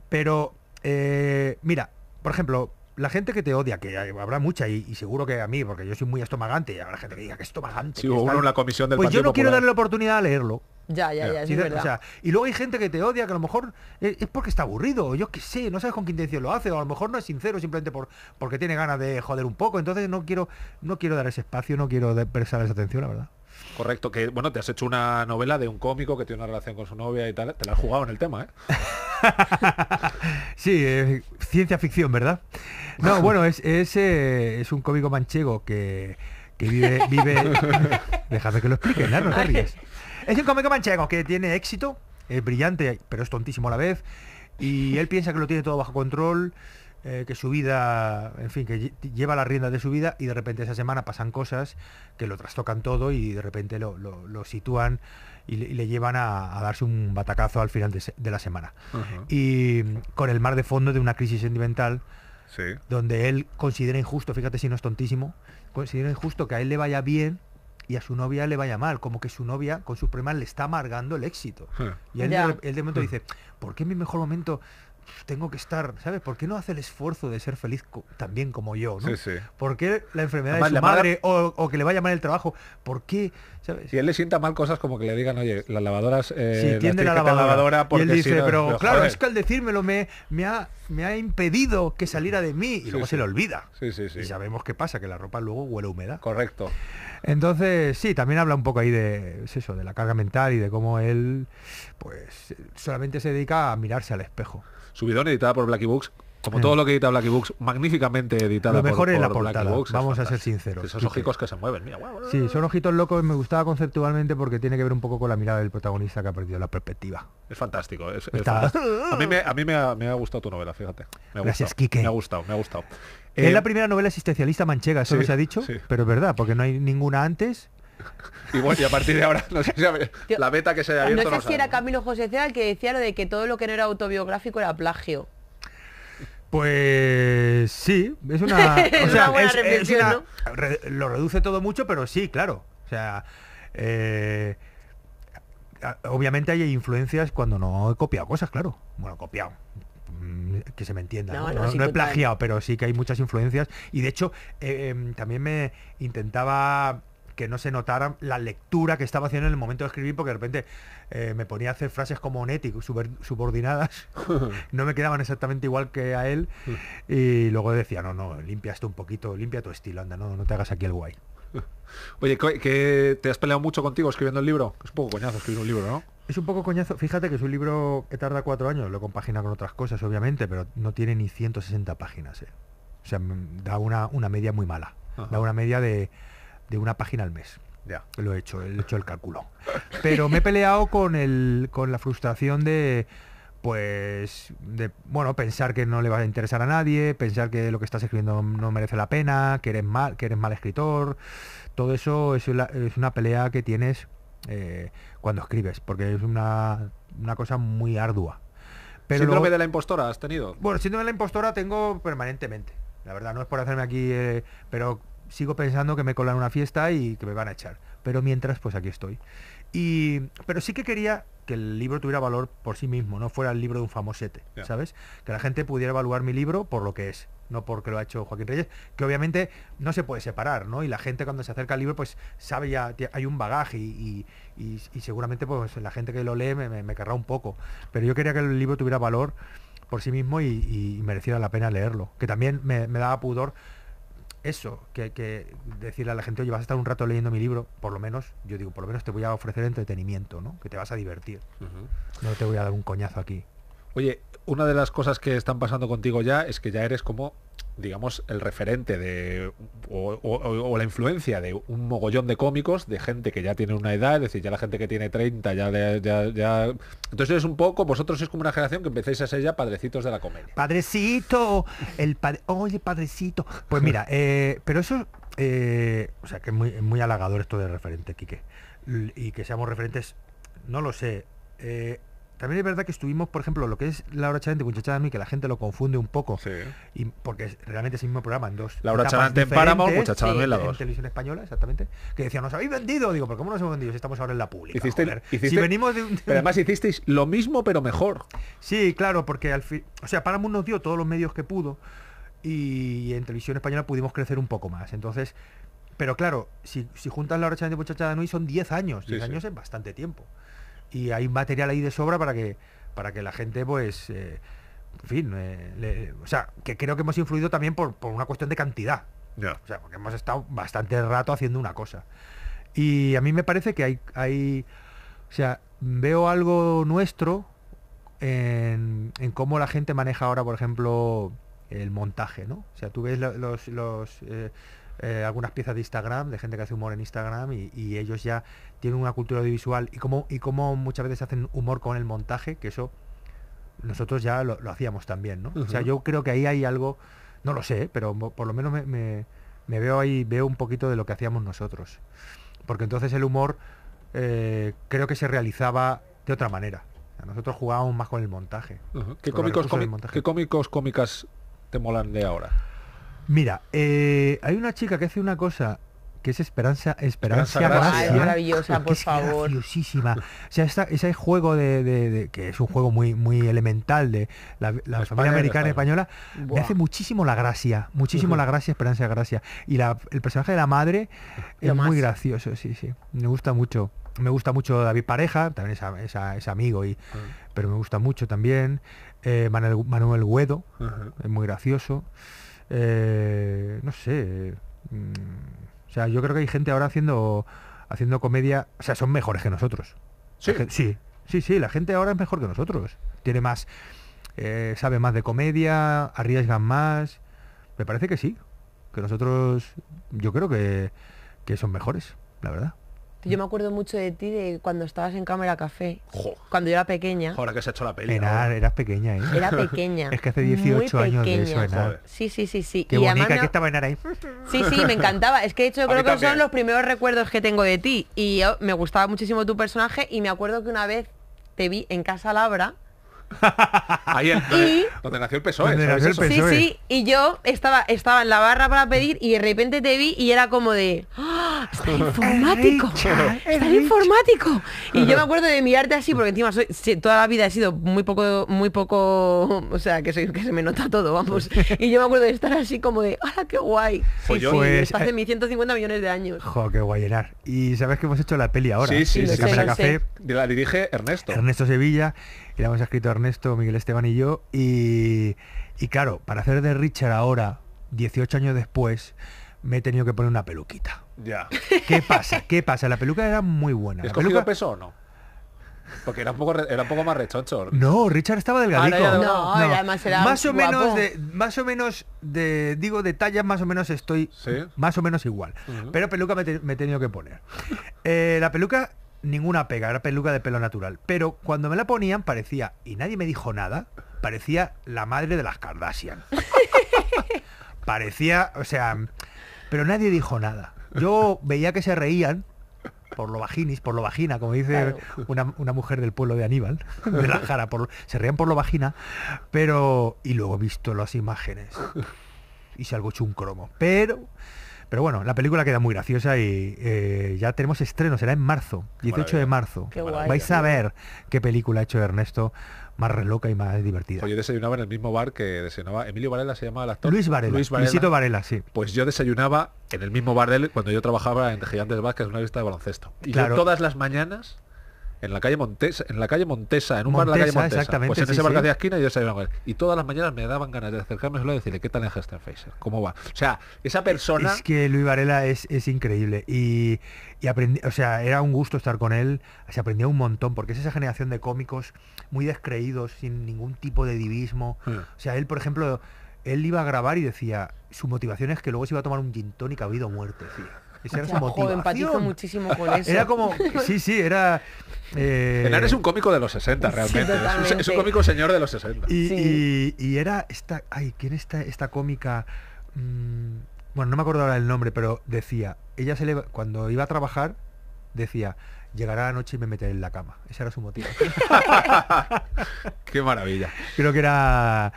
pero, eh, mira, por ejemplo, la gente que te odia, que habrá mucha, y, seguro que a mí, porque yo soy muy estomagante, y habrá gente que diga que estomagante. que comisión del Pues yo no quiero darle la oportunidad a leerlo. Ya, ya, ya, y luego hay gente que te odia, que a lo mejor es, porque está aburrido, yo qué sé, no sabes con qué intención lo hace, o a lo mejor no es sincero simplemente por, porque tiene ganas de joder un poco, entonces no quiero, no quiero dar ese espacio, no quiero prestar esa atención, la verdad. Correcto, que bueno, te has hecho una novela de un cómico que tiene una relación con su novia y tal, te la has jugado en el tema, ¿eh? <laughs> sí, eh, ciencia ficción, ¿verdad? No, <laughs> bueno, es, es, eh, es un cómico manchego que, vive, vive... <laughs> Déjame que lo explique, ¿no? Es un cómico manchego que tiene éxito, es brillante, pero es tontísimo a la vez. Y <laughs> él piensa que lo tiene todo bajo control, eh, que su vida, en fin, que lleva las riendas de su vida y de repente esa semana pasan cosas que lo trastocan todo y de repente lo, sitúan y le, llevan a, darse un batacazo al final de, la semana. Y mm, con el mar de fondo de una crisis sentimental. Donde él considera injusto, fíjate si no es tontísimo, considera injusto que a él le vaya bien y a su novia le vaya mal, como que su novia con su prima le está amargando el éxito. Y él, de, momento hmm. dice, ¿por qué en mi mejor momento tengo que estar, ¿sabes? ¿Por qué no hace el esfuerzo de ser feliz también como yo? ¿no? Sí, ¿Por qué la enfermedad de su madre o, que le vaya mal el trabajo? ¿Por qué? ¿sabes? Y él le sienta mal cosas como que le digan, oye, las lavadoras... Eh, sí, la lavadora. y él dice, pero, claro, es que al decírmelo me, me ha me ha impedido que saliera de mí. Y luego se le olvida. Sí, y sabemos qué pasa, que la ropa luego huele humedad. Correcto. Entonces, sí, también habla un poco ahí de eso, de la carga mental y de cómo él pues solamente se dedica a mirarse al espejo. Subidón editada por Blacky Books como todo lo que edita Blacky Books, magníficamente editado. Lo mejor por, es la portada, vamos a ser sinceros. Esos ojitos que se mueven, mira. Sí, son ojitos locos, me gustaba conceptualmente porque tiene que ver un poco con la mirada del protagonista que ha perdido la perspectiva. Es fantástico. A mí, me, ha, gustado tu novela, fíjate. Me ha Gracias, gustado, Me ha gustado, me ha gustado. es eh, la primera novela existencialista manchega, eso se ha dicho, pero es verdad, porque no hay ninguna antes y bueno, y a partir de ahora, no sé la beta que se haya abierto. No sé si era Camilo José Cera que decía de que todo lo que no era autobiográfico era plagio. Pues sí, es una, o sea, lo reduce todo mucho, pero sí, claro. O sea, eh, obviamente hay influencias cuando no he copiado cosas, claro. Bueno, copiado. Mm, que se me entienda. No, he plagiado, pero sí que hay muchas influencias. Y de hecho, eh, em, también me intentaba que no se notara la lectura que estaba haciendo en el momento de escribir, porque de repente eh, me ponía a hacer frases como Neti, subordinadas, <laughs> no me quedaban exactamente igual que a él, mm. y luego decía, no, no, limpia esto un poquito, limpia tu estilo, anda, no, no te hagas aquí el guay. <laughs> Oye, que te has peleado mucho contigo escribiendo el libro. Es un poco coñazo escribir un libro, ¿no? Es un poco coñazo. Fíjate que es un libro que tarda cuatro años. Lo compagina con otras cosas, obviamente, pero no tiene ni 160 páginas. Eh. O sea, da una, una media muy mala. Da una media de de una página al mes. Ya. Lo he hecho, he hecho el cálculo. Pero me he peleado con, el, con la frustración de, pues, de, bueno, pensar que no le va a interesar a nadie, pensar que lo que estás escribiendo no merece la pena, que eres mal, que eres mal escritor. Todo eso es, una pelea que tienes eh, cuando escribes, porque es una, una cosa muy ardua. Pero ¿Síndrome de la impostora has tenido? Bueno, síndrome de la impostora tengo permanentemente. La verdad, no es por hacerme aquí, eh, pero sigo pensando que me colan una fiesta y que me van a echar. Pero mientras, pues aquí estoy. Y, pero sí que quería que el libro tuviera valor por sí mismo, no fuera el libro de un famosete, ¿sabes? Que la gente pudiera evaluar mi libro por lo que es, no porque lo ha hecho Joaquín Reyes, que obviamente no se puede separar, ¿no? Y la gente cuando se acerca al libro, pues sabe ya, hay un bagaje y, seguramente pues la gente que lo lee me, me, querrá un poco. Pero yo quería que el libro tuviera valor por sí mismo y, mereciera la pena leerlo, que también me, me daba pudor eso, que, que, decirle a la gente, oye, vas a estar un rato leyendo mi libro, por lo menos, yo digo, por lo menos te voy a ofrecer entretenimiento, ¿no? Que te vas a divertir. No te voy a dar un coñazo aquí. Oye, una de las cosas que están pasando contigo ya es que ya eres como digamos, el referente de, o, la influencia de un mogollón de cómicos, de gente que ya tiene una edad, es decir, ya la gente que tiene 30, ya... ya, ya... Entonces es un poco, vosotros es como una generación que empecéis a ser ya padrecitos de la comedia. Padrecito, el padre... Oye, padrecito. Pues mira, <laughs> eh, pero eso... Eh, o sea, que es muy, muy halagador esto de referente, Quique. Y que seamos referentes, no lo sé. Eh, también es verdad que estuvimos, por ejemplo, lo que es Laura muchachada de y que la gente lo confunde un poco, y porque realmente es el mismo programa en dos. la Chalante en de en En televisión española, exactamente, que decían, nos habéis vendido. Digo, pero ¿cómo nos hemos vendido si estamos ahora en la pública? ¿Hiciste, Pero además hicisteis lo mismo, pero mejor. Sí, claro, porque al fin... O sea, Páramo nos dio todos los medios que pudo y en televisión española pudimos crecer un poco más. Entonces, pero claro, si, si juntas Laura muchacha y Nui son 10 años. 10 años es bastante tiempo y hay material ahí de sobra para que, para que la gente, pues, eh, en fin, eh, o sea, que creo que hemos influido también por, una cuestión de cantidad. O sea, porque hemos estado bastante rato haciendo una cosa. Y a mí me parece que hay, hay o sea, veo algo nuestro en, cómo la gente maneja ahora, por ejemplo, el montaje, ¿no? O sea, tú ves los, eh, eh, algunas piezas de Instagram, de gente que hace humor en Instagram y, ellos ya tienen una cultura audiovisual y como, y como muchas veces hacen humor con el montaje, que eso nosotros ya lo, hacíamos también, ¿no? O sea, yo creo que ahí hay algo, no lo sé, ¿eh? pero por lo menos me, veo ahí, veo un poquito de lo que hacíamos nosotros. Porque entonces el humor eh, creo que se realizaba de otra manera. nosotros jugábamos más con el montaje. cómicos, montaje. ¿Qué cómicos cómicas te molan de ahora? Mira, eh, hay una chica que hace una cosa que es Esperanza Esperanza, Gracia, maravillosa, por es favor. Graciosísima. O sea, ese juego de, que es un juego muy muy elemental de la, familia americana española, me hace muchísimo la gracia, muchísimo la gracia Esperanza Gracia y la, el personaje de la madre es muy gracioso, sí, sí. Me gusta mucho. Me gusta mucho David Pareja, también es, amigo y ah. pero me gusta mucho también eh, Manuel, Manuel es muy gracioso. Eh, no sé, mm, o sea, yo creo que hay gente ahora haciendo, haciendo comedia, o sea, son mejores que nosotros. Sí. sí, sí, la gente ahora es mejor que nosotros. Tiene más, eh, sabe más de comedia, arriesgan más. Me parece que sí, que nosotros, yo creo que, que son mejores, la verdad. Yo me acuerdo mucho de ti de cuando estabas en Cámara Café. Cuando yo era pequeña. Ahora que se ha hecho la peli. Era, eras pequeña, ¿eh? Era pequeña. <laughs> es que hace 18 años de Sí, sí, sí, sí. y bonita ahí. sí, sí, me encantaba. Es que de hecho creo que son los primeros recuerdos que tengo de ti. Y me gustaba muchísimo tu personaje y me acuerdo que una vez te vi en Casa Labra donde, y, nació el PSOE. E, sí, sí, y yo estaba, estaba en la barra para pedir y de repente te vi y era como de ¡Ah! informático! ¡Está informático! Y yo me acuerdo de mirarte así, porque encima soy, toda la vida he sido muy poco, muy poco, o sea, que soy que se me nota todo, vamos. Y yo me acuerdo de estar así como de ¡Ah, qué guay! Pues pues, hace eh, mis 150 millones de años. Jo, qué guay era Y sabes que hemos hecho la peli ahora. Sí, La dirige Ernesto. Ernesto Sevilla y la hemos escrito Ernesto, Miguel Esteban y yo. Y, claro, para hacer de Richard ahora, 18 años después, me he tenido que poner una peluquita. Ya. ¿Qué pasa? ¿Qué pasa? La peluca era muy buena. ¿La peluca... peso o no? Porque era un poco, era un poco más rechoncho. No, Richard estaba ah, delgadito. más o menos de, más o menos de, digo, de talla más o menos estoy más o menos igual. Pero peluca me, he tenido que poner. Eh, la peluca ninguna pega, era peluca de pelo natural. Pero cuando me la ponían parecía, y nadie me dijo nada, parecía la madre de las Kardashian. <laughs> parecía, o sea, pero nadie dijo nada. Yo veía que se reían por lo vaginis, por lo vagina, como dice una, mujer del pueblo de Aníbal, de la Jara, por, se reían por lo vagina, pero... Y luego he visto las imágenes y se salgo hecho un cromo. Pero pero bueno, la película queda muy graciosa y eh, ya tenemos estreno, será en marzo, 18 de marzo. Qué Vais a ver qué película ha hecho Ernesto más reloca y más divertida. Pues yo desayunaba en el mismo bar que desayunaba Emilio Varela, se llamaba el actor. Luis Varela. Luisito Varela, sí. Pues yo desayunaba en el mismo bar de él cuando yo trabajaba en Gigantes Vázquez, una vista de baloncesto. Y todas las mañanas en la calle Montesa, en la calle Montesa, en un bar de la calle Montesa. pues en ese bar de esquina yo Y todas las mañanas me daban ganas de acercarme y decirle, ¿qué tal en Facer? ¿Cómo va? O sea, esa persona. Es que Luis Varela es, es increíble. Y, y aprendí, o sea, era un gusto estar con él, se aprendía un montón, porque es esa generación de cómicos muy descreídos, sin ningún tipo de divismo. O sea, él, por ejemplo, él iba a grabar y decía, su motivación es que luego se iba a tomar un gin Y que ha muerte, tío era empatizo muchísimo <laughs> con eso. Era como, sí, sí, era... Eh... Enar es un cómico de los 60 realmente. es, un, cómico señor de los 60. Y, era esta... Ay, ¿quién esta esta cómica? Mm, bueno, no me acuerdo ahora el nombre, pero decía, ella se le, cuando iba a trabajar, decía, llegará la noche y me meteré en la cama. Ese era su motivo. <laughs> Qué maravilla. Creo que era...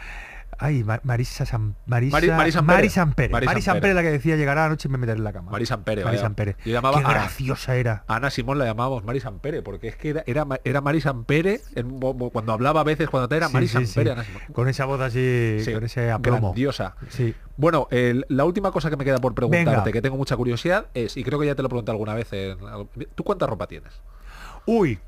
Ay, Marisa San, Marisa, Marisa, Marisa Pérez. Marisa la que decía llegar a la noche y me meteré en la cama. Marisa Pérez. Marisa Pérez. llamaba Qué graciosa era. Ana Simón la llamábamos Marisa Pérez, porque es que era, era, Marisa Pérez en, cuando hablaba a veces, cuando era Marisa sí, Pérez. con esa voz así, con ese aplomo. Grandiosa. Sí. Bueno, el, la última cosa que me queda por preguntarte, que tengo mucha curiosidad, es, y creo que ya te lo pregunté alguna vez, en, ¿tú cuánta ropa tienes? Uy,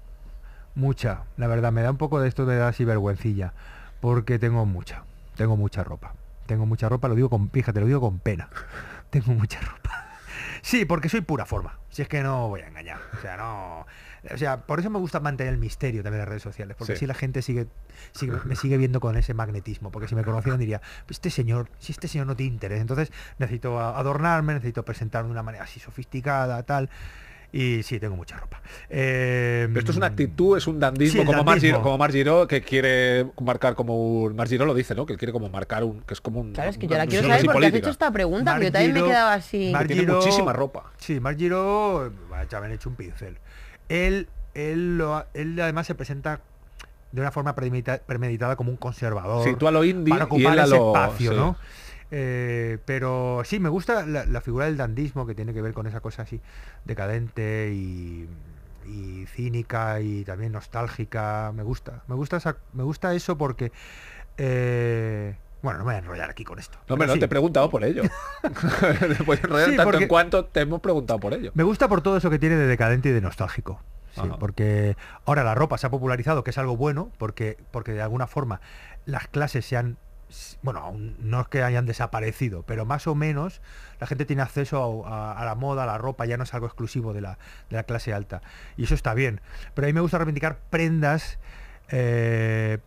mucha. La verdad, me da un poco de esto, de así vergüencilla, porque tengo mucha tengo mucha ropa. Tengo mucha ropa, lo digo con, fíjate, lo digo con pena. <laughs> Tengo mucha ropa. <laughs> Sí, porque soy pura forma. Si es que no voy a engañar. O sea, no. O sea, por eso me gusta mantener el misterio también en las redes sociales. Porque si la gente sigue, me sigue viendo con ese magnetismo. Porque si me conocieran diría, pues este señor, si este señor no te interesa, entonces necesito adornarme, necesito presentarme de una manera así sofisticada, tal y sí, tengo mucha ropa. esto es una em, actitud, es un dandismo, como, dandismo. como Margiro que quiere marcar como un... Margiro lo dice, ¿no? Que quiere como marcar un... que es como un... Claro, que yo la quiero saber porque has hecho esta pregunta, pero yo también me quedaba así... tiene muchísima ropa. Sí, Margiro ya me han hecho un pincel. Él, él, lo, él además se presenta de una forma premeditada, como un conservador. tú a lo indie para ocupar y a lo... espacio, ¿no? Eh, pero sí, me gusta la, figura del dandismo que tiene que ver con esa cosa así decadente y, cínica y también nostálgica. Me gusta, me gusta, me gusta eso porque... Eh, bueno, no me voy a enrollar aquí con esto. No, pero no te he preguntado por ello. te <laughs> <laughs> pues tanto en cuanto te hemos preguntado por ello. Me gusta por todo eso que tiene de decadente y de nostálgico. Sí, porque ahora la ropa se ha popularizado, que es algo bueno, porque, porque de alguna forma las clases se han bueno, no es que hayan desaparecido, pero más o menos la gente tiene acceso a, la moda, a la ropa, ya no es algo exclusivo de la, de la, clase alta. Y eso está bien. Pero a mí me gusta reivindicar prendas eh,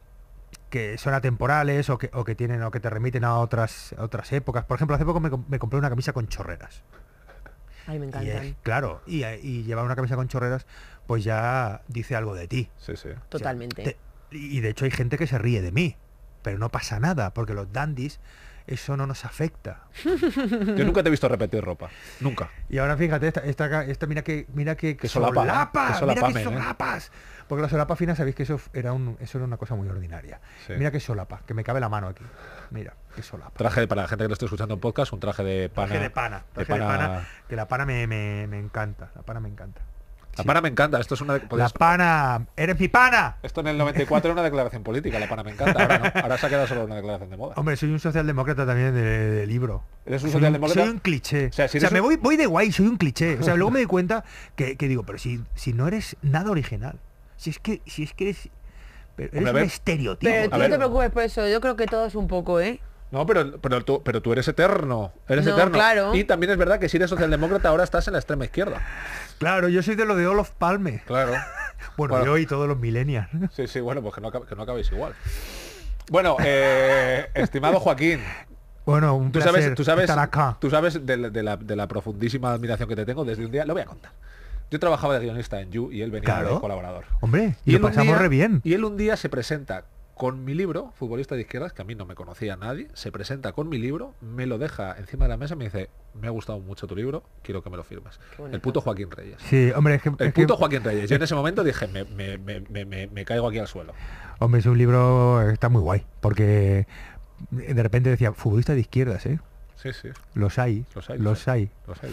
que son atemporales o que, o que, tienen o que te remiten a otras, otras épocas. Por ejemplo, hace poco me, compré una camisa con chorreras. Ay, me encantan. claro, y, llevar una camisa con chorreras, pues ya dice algo de ti. Sí, sí. Totalmente. y de hecho hay gente que se ríe de mí pero no pasa nada, porque los dandies eso no nos afecta. Yo nunca te he visto repetir ropa, nunca. Y ahora fíjate, esta, esta, mira que mira que, solapa, solapas, ¿eh? mira que ¿eh? solapas. Porque la solapa fina, sabéis que eso era un, eso era una cosa muy ordinaria. Mira que solapa, que me cabe la mano aquí. Mira, que solapa. Traje para la gente que lo esté escuchando en podcast, un traje de pana. Traje de pana, que la pana me, me encanta, la pana me encanta. La pana me encanta, esto es una... La pana, eres mi pana. Esto en el 94 era una declaración política, la pana me encanta. Ahora, se ha quedado solo una declaración de moda. Hombre, soy un socialdemócrata también de, libro. ¿Eres un socialdemócrata? Un, soy un cliché. O sea, me voy, de guay, soy un cliché. O sea, luego me di cuenta que, digo, pero si, si no eres nada original, si es que, si es que eres... un estereotipo. no te preocupes por eso, yo creo que todo es un poco, ¿eh? No, pero, pero, tú, pero tú eres eterno. Eres eterno. Claro. Y también es verdad que si eres socialdemócrata ahora estás en la extrema izquierda. Claro, yo soy de lo de Olof Palme. Claro. <laughs> bueno, yo y todos los millennials. sí, sí, bueno, pues que no, acabéis igual. Bueno, eh, estimado Joaquín. Bueno, un tú sabes, tú sabes, acá. Tú sabes de la, profundísima admiración que te tengo desde un día. Lo voy a contar. Yo trabajaba de guionista en You y él venía de colaborador. Hombre, y, lo pasamos re bien. Y él un día se presenta con mi libro, futbolista de izquierdas, que a mí no me conocía nadie, se presenta con mi libro, me lo deja encima de la mesa y me dice, me ha gustado mucho tu libro, quiero que me lo firmes. El puto Joaquín Reyes. Sí, hombre, El puto Joaquín Reyes. Yo en ese momento dije, me, caigo aquí al suelo. Hombre, es un libro, está muy guay, porque de repente decía, futbolista de izquierdas, ¿eh? Sí, sí. Los hay. Los hay. Los hay, los hay.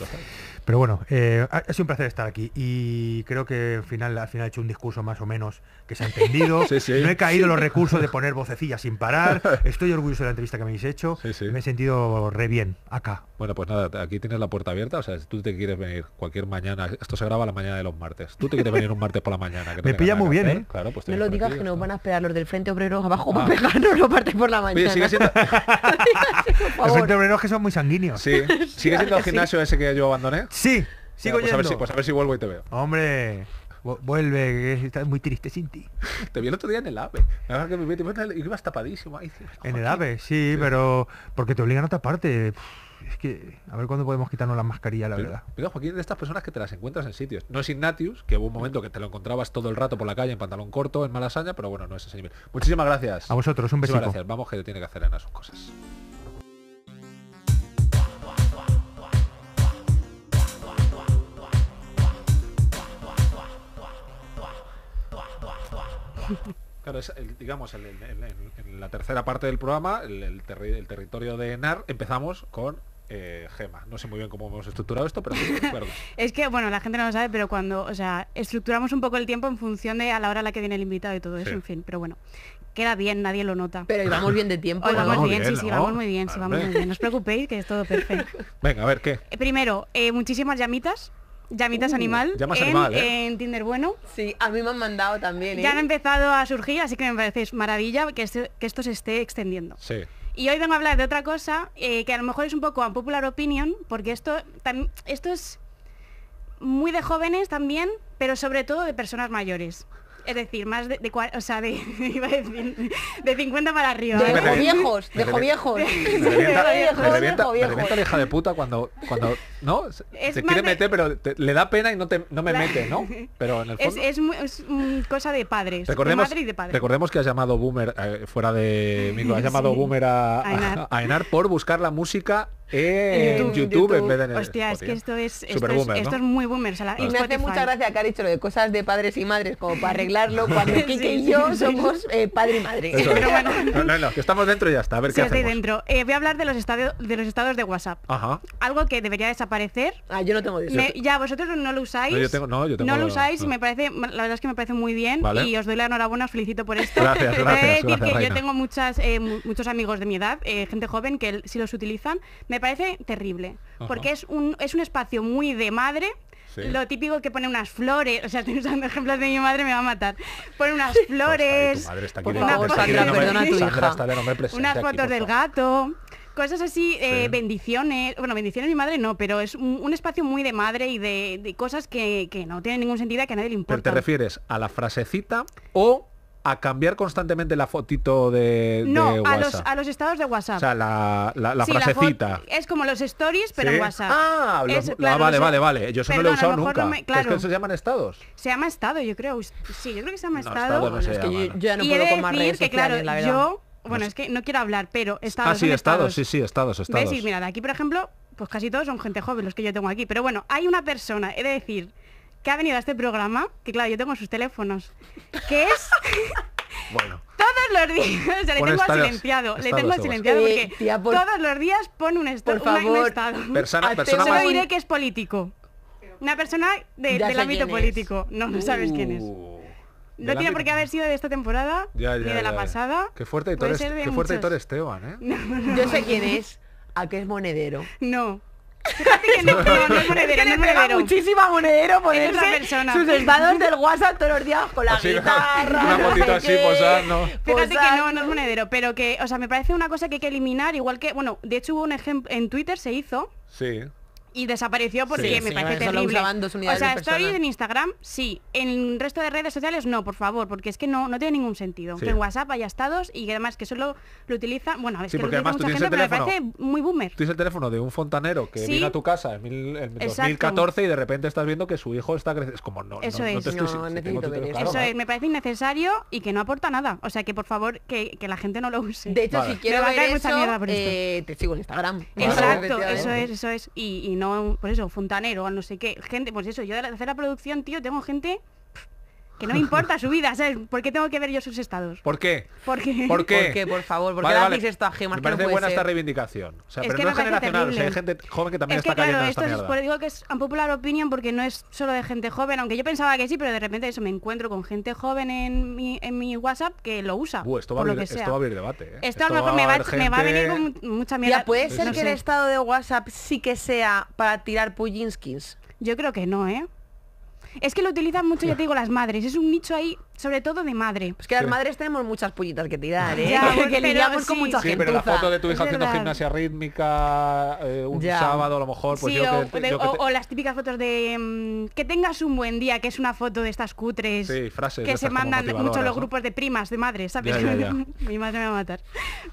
Pero bueno, eh, ha, sido un placer estar aquí y creo que al final, al final he hecho un discurso más o menos que se ha entendido. <laughs> No he caído los recursos de poner vocecillas sin parar. <laughs> Estoy orgulloso de la entrevista que me habéis hecho. me he sentido re bien acá. Bueno, pues nada, aquí tienes la puerta abierta. O sea, si tú te quieres venir cualquier mañana, esto se graba la mañana de los martes. Tú te quieres venir un martes por la mañana. <laughs> me pilla muy bien, ¿eh? Claro, pues no lo digas que nos van a esperar los del Frente Obrero abajo para ah. pegarnos los martes por la mañana. los Frente Obrero que son muy sanguíneos. Sí, sigue siendo el gimnasio ese que yo abandoné. Sí, sigo ya, pues A ver si, pues a ver si vuelvo y te veo. Hombre, vuelve, que estás muy triste sin ti. <laughs> te vi el otro día en el AVE. que y ibas tapadísimo. Ahí, en el AVE, sí, pero porque te obligan a taparte. Es que, a ver cuándo podemos quitarnos la mascarilla, la verdad. Mira, Joaquín, de estas personas que te las encuentras en sitios. No es Ignatius, que hubo un momento que te lo encontrabas todo el rato por la calle en pantalón corto, en malasaña, pero bueno, no es ese nivel. Muchísimas gracias. A vosotros, un besito. Muchísimas gracias. Vamos que tiene que hacer en sus cosas. Claro, digamos, en la tercera parte del programa, el, territorio de NAR, empezamos con eh, Gema. No sé muy bien cómo hemos estructurado esto, pero <laughs> es que, bueno, la gente no lo sabe, pero cuando, o sea, estructuramos un poco el tiempo en función de a la hora a la que viene el invitado y todo eso, en fin, pero bueno. Queda bien, nadie lo nota. Pero íbamos bien de tiempo. bien, sí, ¿no? muy bien, sí, No os preocupéis, que es todo perfecto. <laughs> Venga, a ver qué. Eh, primero, eh, muchísimas llamitas Llamitas animal. ¿eh? en, Tinder bueno. Sí, a mí me han mandado también, Ya ¿eh? han empezado a surgir, así que me parece maravilla que, este, esto se esté extendiendo. Y hoy vengo a hablar de otra cosa eh, que a lo mejor es un poco popular opinion, porque esto, esto es muy de jóvenes también, pero sobre todo de personas mayores. Es decir, más de, de o sea, de, <laughs> iba de 50 para arriba. De ¿eh? viejos, de viejos. de puta cuando, cuando ¿no? se quiere meter, pero le da pena y no, te, no me mete, ¿no? Pero en el fondo... Es, es, cosa de padres, recordemos, de madre y de Recordemos que has llamado Boomer, eh, fuera de micro, has <laughs> llamado Boomer a, a, a Enar por buscar la música en YouTube, en es que esto es, esto es, muy boomer. y me hace mucha gracia que ha dicho lo de cosas de padres y madres, como para arreglarlo, cuando <laughs> Kike y yo somos eh, padre y madre. Pero bueno. No, no, no, que estamos dentro y ya está. A ver qué dentro. Eh, voy a hablar de los, estados de los estados de WhatsApp. Algo que debería desaparecer. Ah, yo no tengo ya, vosotros no lo usáis. No, lo usáis y me parece, la verdad es que me parece muy bien. Y os doy la enhorabuena, os felicito por esto. Gracias, gracias, yo tengo muchas, eh, muchos amigos de mi edad, gente joven, que si los utilizan, me parece terrible, porque es un, es un espacio muy de madre, lo típico que pone unas flores, o sea, estoy usando ejemplos de mi madre, me va a matar. Pone unas flores, unas fotos del gato, cosas así, eh, bendiciones, bueno, bendiciones mi madre no, pero es un, espacio muy de madre y de, cosas que, no tienen ningún sentido y que nadie le importa. ¿Pero te refieres a la frasecita o a cambiar constantemente la fotito de, no, No, a los, a los estados de WhatsApp. O sea, la, la, frasecita. es como los stories, pero en WhatsApp. Ah, ah vale, vale, vale. Yo eso no lo he usado nunca. ¿Es que se llaman estados? Se llama estado, yo creo. Sí, yo creo que se llama no, estado. es que yo, ya no y puedo con más redes que, claro, Yo, bueno, es que no quiero hablar, pero ah, estados. Ah, sí, estados, estados, sí, sí, estados, estados. ¿Ves? Y mira, de aquí, por ejemplo, pues casi todos son gente joven los que yo tengo aquí. Pero bueno, hay una persona, he de decir, que ha venido a este programa, que claro, yo tengo sus teléfonos, que es... <laughs> bueno. Todos los días, o <laughs> le tengo silenciado, le tengo silenciado eh, porque todos los días pone un, estado, por favor. estado. Persona, persona Solo diré que es político. Una persona del ámbito político. No, sabes quién es. Uh, no tiene por qué haber sido de esta temporada ni de la pasada. Qué fuerte editor, Esteban, ¿eh? <laughs> Yo sé quién es. ¿A qué es monedero? No. Fíjate que no, no, no es monedero, no es monedero. muchísimo a monedero ponerse sus estados del WhatsApp todos los días con la guitarra. <laughs> Una fotito así, posando Fíjate que no, no es monedero, pero que, o sea, me parece una cosa que hay que eliminar, igual que, bueno, de hecho hubo un ejemplo, en Twitter se hizo, Sí y desapareció porque me parece terrible. o sea, estoy en Instagram, sí. En el resto de redes sociales no, por favor, porque es que no, no tiene ningún sentido. en WhatsApp haya estados y que además que solo lo utiliza, bueno, es que porque además mucha gente, pero me parece muy boomer. Tú tienes el teléfono de un fontanero que vino a tu casa en, 2014 y de repente estás viendo que su hijo está creciendo. Es como no, Eso no, es. te estoy, Eso es, me parece innecesario y que no aporta nada. O sea que por favor que, que la gente no lo use. De hecho, si quiero ver eso, eh, te sigo en Instagram. Exacto, eso es, eso es por eso, fontanero, no sé qué, gente, pues eso, yo de hacer la producción, tío, tengo gente que no me importa su vida, ¿sabes? ¿Por qué tengo que ver yo sus estados? ¿Por qué? Porque, qué? ¿Por qué? ¿Por, por favor? ¿Por vale, qué le vale. esto a Gemma? Me parece buena esta reivindicación. O sea, es pero que no es generacional. O sea, hay gente joven que también es que, está claro, esto es, pues, digo que es un popular opinion porque no es solo de gente joven, aunque yo pensaba que sí, pero de repente eso, me encuentro con gente joven en mi, en mi WhatsApp que lo usa. esto, va a abrir debate. ¿eh? Esto, a lo mejor me va, a venir con mucha mierda. Ya, puede ser que el estado de WhatsApp sí que sea para tirar pujinskins? Yo creo que no, ¿eh? Es que lo utilizan mucho, ya te digo, las madres. Es un nicho ahí sobre todo de madre. Pues que las madres tenemos muchas puñitas que tirar, ¿eh? que sí. con mucha sí, pero la foto de tu hija haciendo gimnasia rítmica eh, un sábado a lo mejor. Pues o, las típicas fotos de mm, que tengas un buen día, que es una foto de estas cutres frases que se mandan mucho los grupos de primas, de madres, ¿sabes? <laughs> mi madre me va a matar.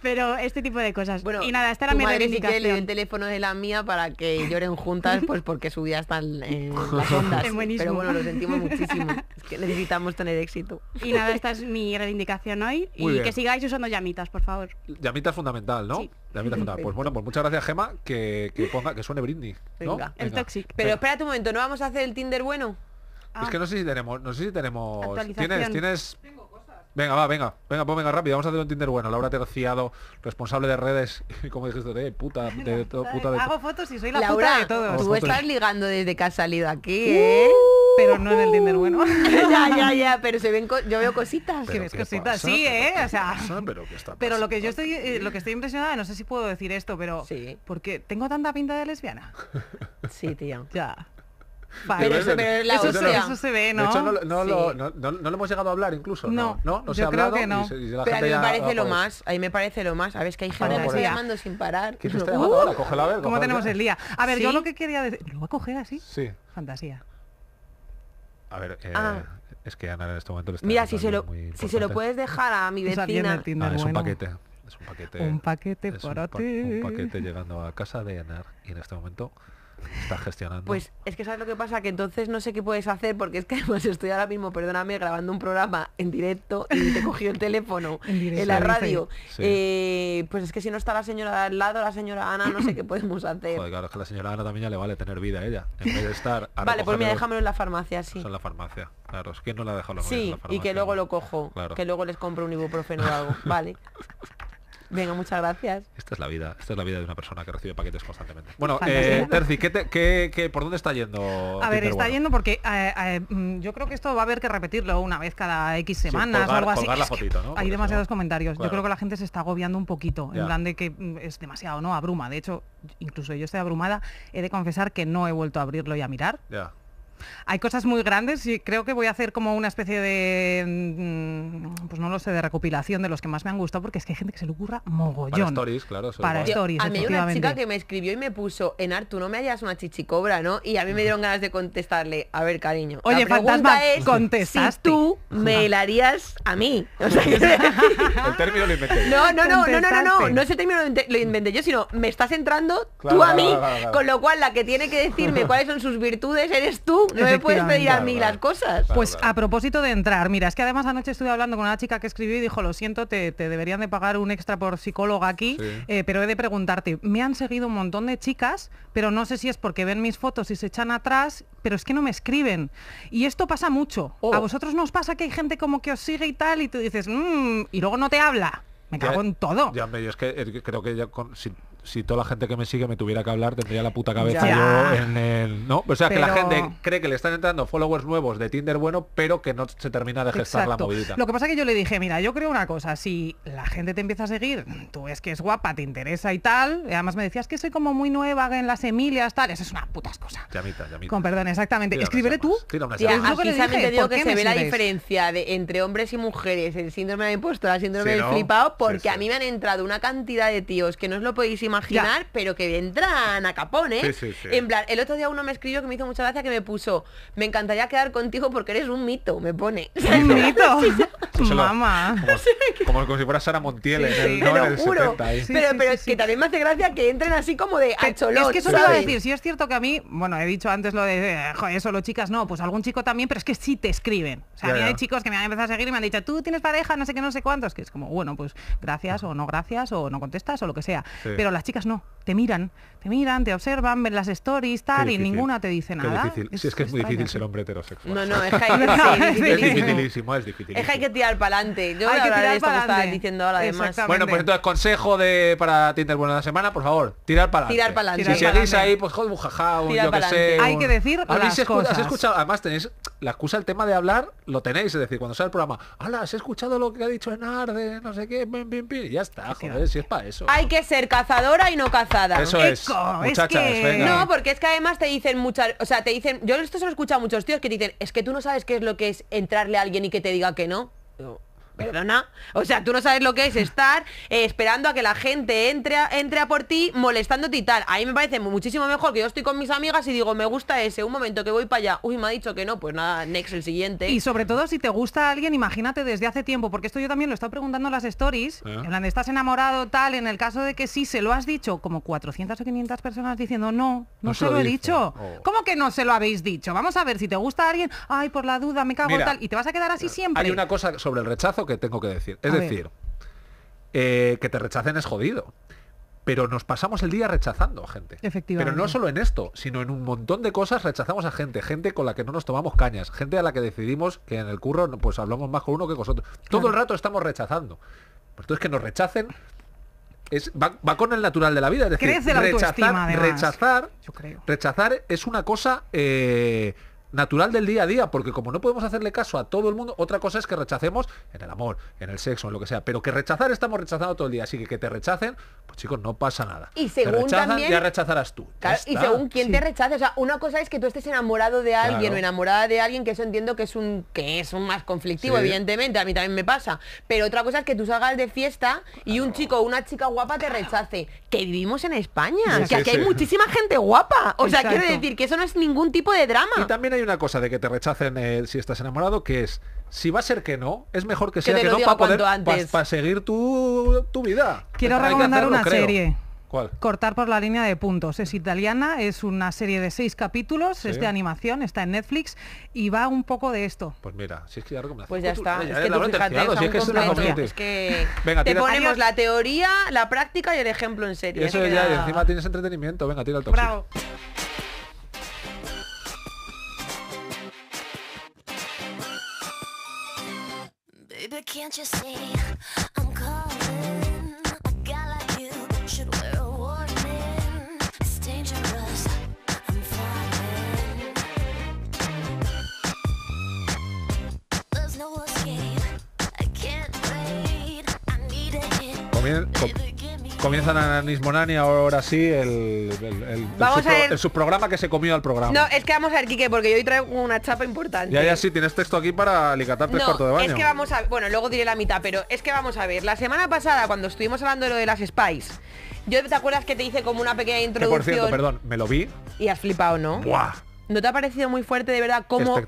Pero este tipo de cosas. Bueno, y nada, esta era mi reivindicación. Sí el teléfono de la mía para que lloren juntas, pues porque su vida está en, las <laughs> ondas. pero bueno, lo sentimos muchísimo. Es que necesitamos tener éxito. <laughs> Y nada, esta es mi reivindicación hoy. y que sigáis usando llamitas, por favor. Llamitas fundamental, ¿no? Pues bueno, pues muchas gracias, Gema, que, ponga, que suene brindy. ¿no? El Toxic. Pero espera espérate un momento, ¿no vamos a hacer el Tinder bueno? Es que no sé si tenemos, no sé si tenemos. ¿Tienes, tienes Venga, va, venga, venga, pues venga, rápido, vamos a hacer un Tinder bueno. Laura Terciado, responsable de redes, <laughs> como dijiste, de puta, <laughs> de, todo puta de Hago fotos y soy la puta de todos. Tú estás ligando desde que has salido aquí, uh. ¿eh? pero no en el Tinder bueno. <laughs> ya, ya, ya, pero se ven yo veo cositas. que ves cositas? sí, ¿eh? O sea, pero, lo que yo estoy lo que estoy impresionada, no sé si puedo decir esto, pero sí. porque tengo tanta pinta de lesbiana. Sí, tío. Ya. Pero eso, la eso, se ve, ¿no? De hecho, no, lo, hemos llegado a hablar incluso. No, no, no, se yo creo Que no. Pero a mí me parece lo más. A ver, me parece lo más. que hay gente que está llamando sin parar. ¿Cómo tenemos el día? A ver, yo lo que quería decir... ¿Lo voy a coger así? Sí. Fantasía. A ver, eh, ah. es que Ana en este momento lo está Mira, si se, lo, si se lo puedes dejar a mi vecina... Ah, es un paquete. Es un paquete. Un paquete para ti. Un paquete llegando a casa de Ana y en este momento está gestionando. Pues es que sabes lo que pasa, que entonces no sé qué puedes hacer, porque es que <laughs> además estoy ahora mismo, perdóname, grabando un programa en directo y te cogió el <laughs> teléfono en, la radio. Eh, pues es que si no está la señora al lado, la señora Ana, no sé qué <clears throat> podemos hacer. claro, es que la señora Ana también ya le vale tener vida a ella. En vez de estar... <laughs> vale, pues mira, déjamelo en la farmacia, sí. la farmacia, claro. Es que no la ha dejado la farmacia. Sí, y que luego lo cojo, que luego les compro un ibuprofeno o algo. Vale. Venga, muchas gracias. Esta es la vida, esta es la vida de una persona que recibe paquetes constantemente. Bueno, eh, Terci, ¿qué qué, ¿por dónde está yendo? A ver, está yendo porque eh, eh, mm, yo creo que esto va a haber que repetirlo una vez cada X semanas o algo así. Hay demasiados comentarios. Yo creo que la gente se está agobiando un poquito, en plan de que mm, es demasiado, ¿no? Abruma. De hecho, incluso yo estoy abrumada. He de confesar que no he vuelto a abrirlo y a mirar hay cosas muy grandes y creo que voy a hacer como una especie de, mm, pues no lo sé, de recopilación de los que más me han gustado porque es que hay gente que se le ocurra mogollón. Para stories, claro. Para stories, A mí una chica que me escribió y me puso, En tú no me hallas una chichicobra, ¿no? Y a mí me dieron ganas de contestarle, a ver, cariño. Oye, la pregunta fantasma, es, Si tú me la harías a mí. <laughs> el término lo inventé. No, no, no, no, no, no, no, no ese término lo inventé yo, sino me estás entrando tú a mí, con lo cual la que tiene que decirme cuáles son sus virtudes eres tú no me puedes pedir a mí las cosas. Pues a propósito de entrar, mira, es que además anoche estuve hablando con una chica que escribió y dijo, lo siento, te, deberían de pagar un extra por psicóloga aquí, eh, pero he de preguntarte, me han seguido un montón de chicas, pero no sé si es porque ven mis fotos y se echan atrás, pero es que no me escriben. Y esto pasa mucho. Oh. A vosotros nos pasa que hay gente como que os sigue y tal, y tú dices, mmm", y luego no te habla. Me cago en todo. Ya, yo es que eh, creo que ya con, si toda la gente que me sigue me tuviera que hablar, tendría la puta cabeza yo en el... ¿no? O sea, que la gente cree que le están entrando followers nuevos de Tinder bueno, pero que no se termina de gestar la movidita. Lo que pasa es que yo le dije, mira, yo creo una cosa, si la gente te empieza a seguir, tú ves que es guapa, te interesa y tal, además me decías que soy como muy nueva en las Emilias, tal, eso es una puta cosa. Llamita, llamita. Con perdón, exactamente. Tira tú. aquí que digo que se ve la diferencia de, entre hombres y mujeres, el síndrome de impostora, el síndrome del flipado, porque a mí me han entrado una cantidad de tíos que no es lo podéis imaginar imaginar, pero que vendrán a capones. En plan, el otro día uno me escribió que me hizo mucha gracia que me puso, me encantaría quedar contigo porque eres un mito, me pone. <laughs> ¿Un mito? <laughs> Pues Mamá. <laughs> Como, si fuera Sara Montiel ¿eh? pero, que también me hace gracia que entren así como de a Es que eso te iba a decir, si es cierto que a mí, bueno, he dicho antes lo de, eh, Eso, lo chicas, no, pues algún chico también, pero es que sí te escriben. O sea, hay chicos que me han empezado a seguir y me han dicho, tú tienes pareja, no sé qué, no sé cuántos, que es como, bueno, pues gracias o no gracias o no contestas o lo que sea. Pero las chicas no te miran, te miran, te observan, ven las stories, tal, y ninguna te dice nada. difícil. Es, si es que es muy difícil ser hombre heterosexual. No, no, es <laughs> que hay que, <laughs> es, dificilísimo, es que hay que tirar para adelante. Yo que que diciendo ahora además. Bueno, pues entonces consejo de para Tinder Buena la Semana, por favor, tirar para adelante. Tirar para adelante. Si seguís ahí, pues joder, un yo sé. Hay que decir las cosas. Has escuchado, además tenéis la excusa el tema de hablar, lo tenéis, es decir, cuando sale el programa, hola, ¿has escuchado lo que ha dicho Enarde? no sé qué? Pim, pim, Ya está, joder, si es para eso. Hay que ser cazadora y no cazar. Eso es. No, porque es que además te dicen muchas, o sea, te dicen, yo esto se lo he escuchado a muchos tíos que te dicen, es que tú no sabes qué es lo que es entrarle a alguien y que te diga que no. Perdona. O sea, tú no sabes lo que es estar eh, esperando a que la gente entre a, entre a por ti, molestándote y tal. A mí me parece muchísimo mejor que yo estoy con mis amigas y digo, me gusta ese, un momento que voy para allá. Uy, me ha dicho que no, pues nada, next el siguiente. Y sobre todo si te gusta alguien, imagínate desde hace tiempo, porque esto yo también lo he estado preguntando en las stories, ah. ...en en donde estás enamorado tal, en el caso de que sí se lo has dicho, como 400 o 500 personas diciendo, no, no, se, lo, he dicho. Oh. ¿Cómo que no se lo habéis dicho? Vamos a ver, si te gusta alguien, ay, por la duda, me cago tal, y te vas a quedar así eh, siempre. Hay una cosa sobre el rechazo que tengo que decir. Es decir, eh, que te rechacen es jodido. Pero nos pasamos el día rechazando a gente. Efectivamente. Pero no solo en esto, sino en un montón de cosas rechazamos a gente. Gente con la que no nos tomamos cañas. Gente a la que decidimos que en el curro pues hablamos más con uno que con otro. Todo el rato estamos rechazando. Pues entonces que nos rechacen es, va, con el natural de la vida. Es decir, rechazar, rechazar, es una cosa eh, natural del día a día, porque como no podemos hacerle caso a todo el mundo, otra cosa es que rechacemos en el amor, en el sexo, en lo que sea, pero que rechazar estamos rechazando todo el día, así que que te rechacen, pues chicos, no pasa nada. Y según te ya rechazarás tú. y según quién te rechace, o sea, una cosa es que tú estés enamorado de alguien o enamorada de alguien, que eso entiendo que es un que es un más conflictivo, evidentemente, a mí también me pasa, pero otra cosa es que tú salgas de fiesta y un chico o una chica guapa te rechace, que vivimos en España, que aquí hay muchísima gente guapa, o sea, quiere decir que eso no es ningún tipo de drama. también una cosa de que te rechacen eh, si estás enamorado, que es, si va a ser que no, es mejor que sea que, no para poder, para seguir tu, tu, vida. Quiero recomendar una serie. Cortar por la línea de puntos. Es italiana, es una serie de seis capítulos, es de animación, está en Netflix y va un poco de esto. Pues mira, si es que ya Pues ya está. te ponemos la teoría, la práctica y el ejemplo en serie. Eso ya, encima tienes entretenimiento. Venga, tira el toque. Baby, can't you see I'm calling? A guy like you should wear a warning. It's dangerous. I'm flying. There's no escape. I can't wait. I need a hit. Comienza Nanis Monani, ahora sí, el, el, subprograma que se comió al programa. No, es que vamos a ver, Quique, porque yo hoy traigo una chapa importante. Ya, ya, sí, tienes texto aquí para alicatarte el cuarto de baño. es que vamos a... Bueno, luego diré la mitad, pero es que vamos a ver. La semana pasada, cuando estuvimos hablando de lo de las Spice, yo te acuerdas que te hice como una pequeña introducción. por cierto, perdón, me lo vi. Y has flipado, ¿no? ¡Buah! ¿No te ha parecido muy fuerte de verdad cómo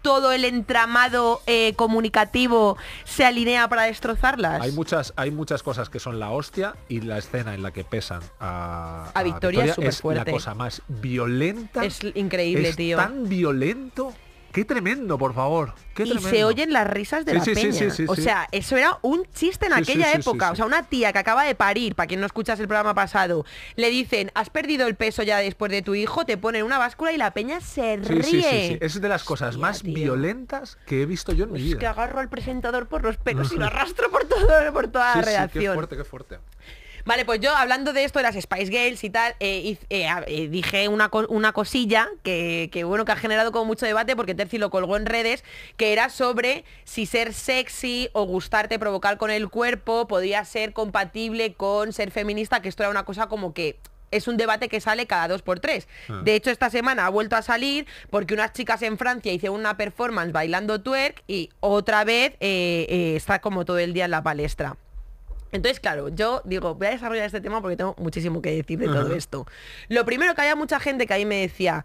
todo el entramado eh, comunicativo se alinea para destrozarlas? Hay muchas, hay muchas cosas que son la hostia y la escena en la que pesan a, Victoria, es, la cosa más violenta. Es increíble, es Tan violento Qué tremendo, por favor. y se oyen las risas de la peña. o sea, eso era un chiste en aquella época. O sea, una tía que acaba de parir, para quien no escuchas el programa pasado, le dicen, has perdido el peso ya después de tu hijo, te ponen una báscula y la peña se ríe. Es de las cosas más violentas que he visto yo en mi vida. Es que agarro al presentador por los pelos y lo arrastro por todo, por toda la redacción. Qué fuerte, qué fuerte. Vale, pues yo hablando de esto de las Spice Girls y tal, eh, eh, eh, dije una, una cosilla que, bueno, que ha generado como mucho debate porque Terci lo colgó en redes, que era sobre si ser sexy o gustarte provocar con el cuerpo podía ser compatible con ser feminista, que esto era una cosa como que es un debate que sale cada dos por tres. Ah. De hecho, esta semana ha vuelto a salir porque unas chicas en Francia hicieron una performance bailando twerk y otra vez está como todo el día en la palestra. Entonces, claro, yo digo, voy a desarrollar este tema porque tengo muchísimo que decir de todo esto. Lo primero que había mucha gente que ahí me decía,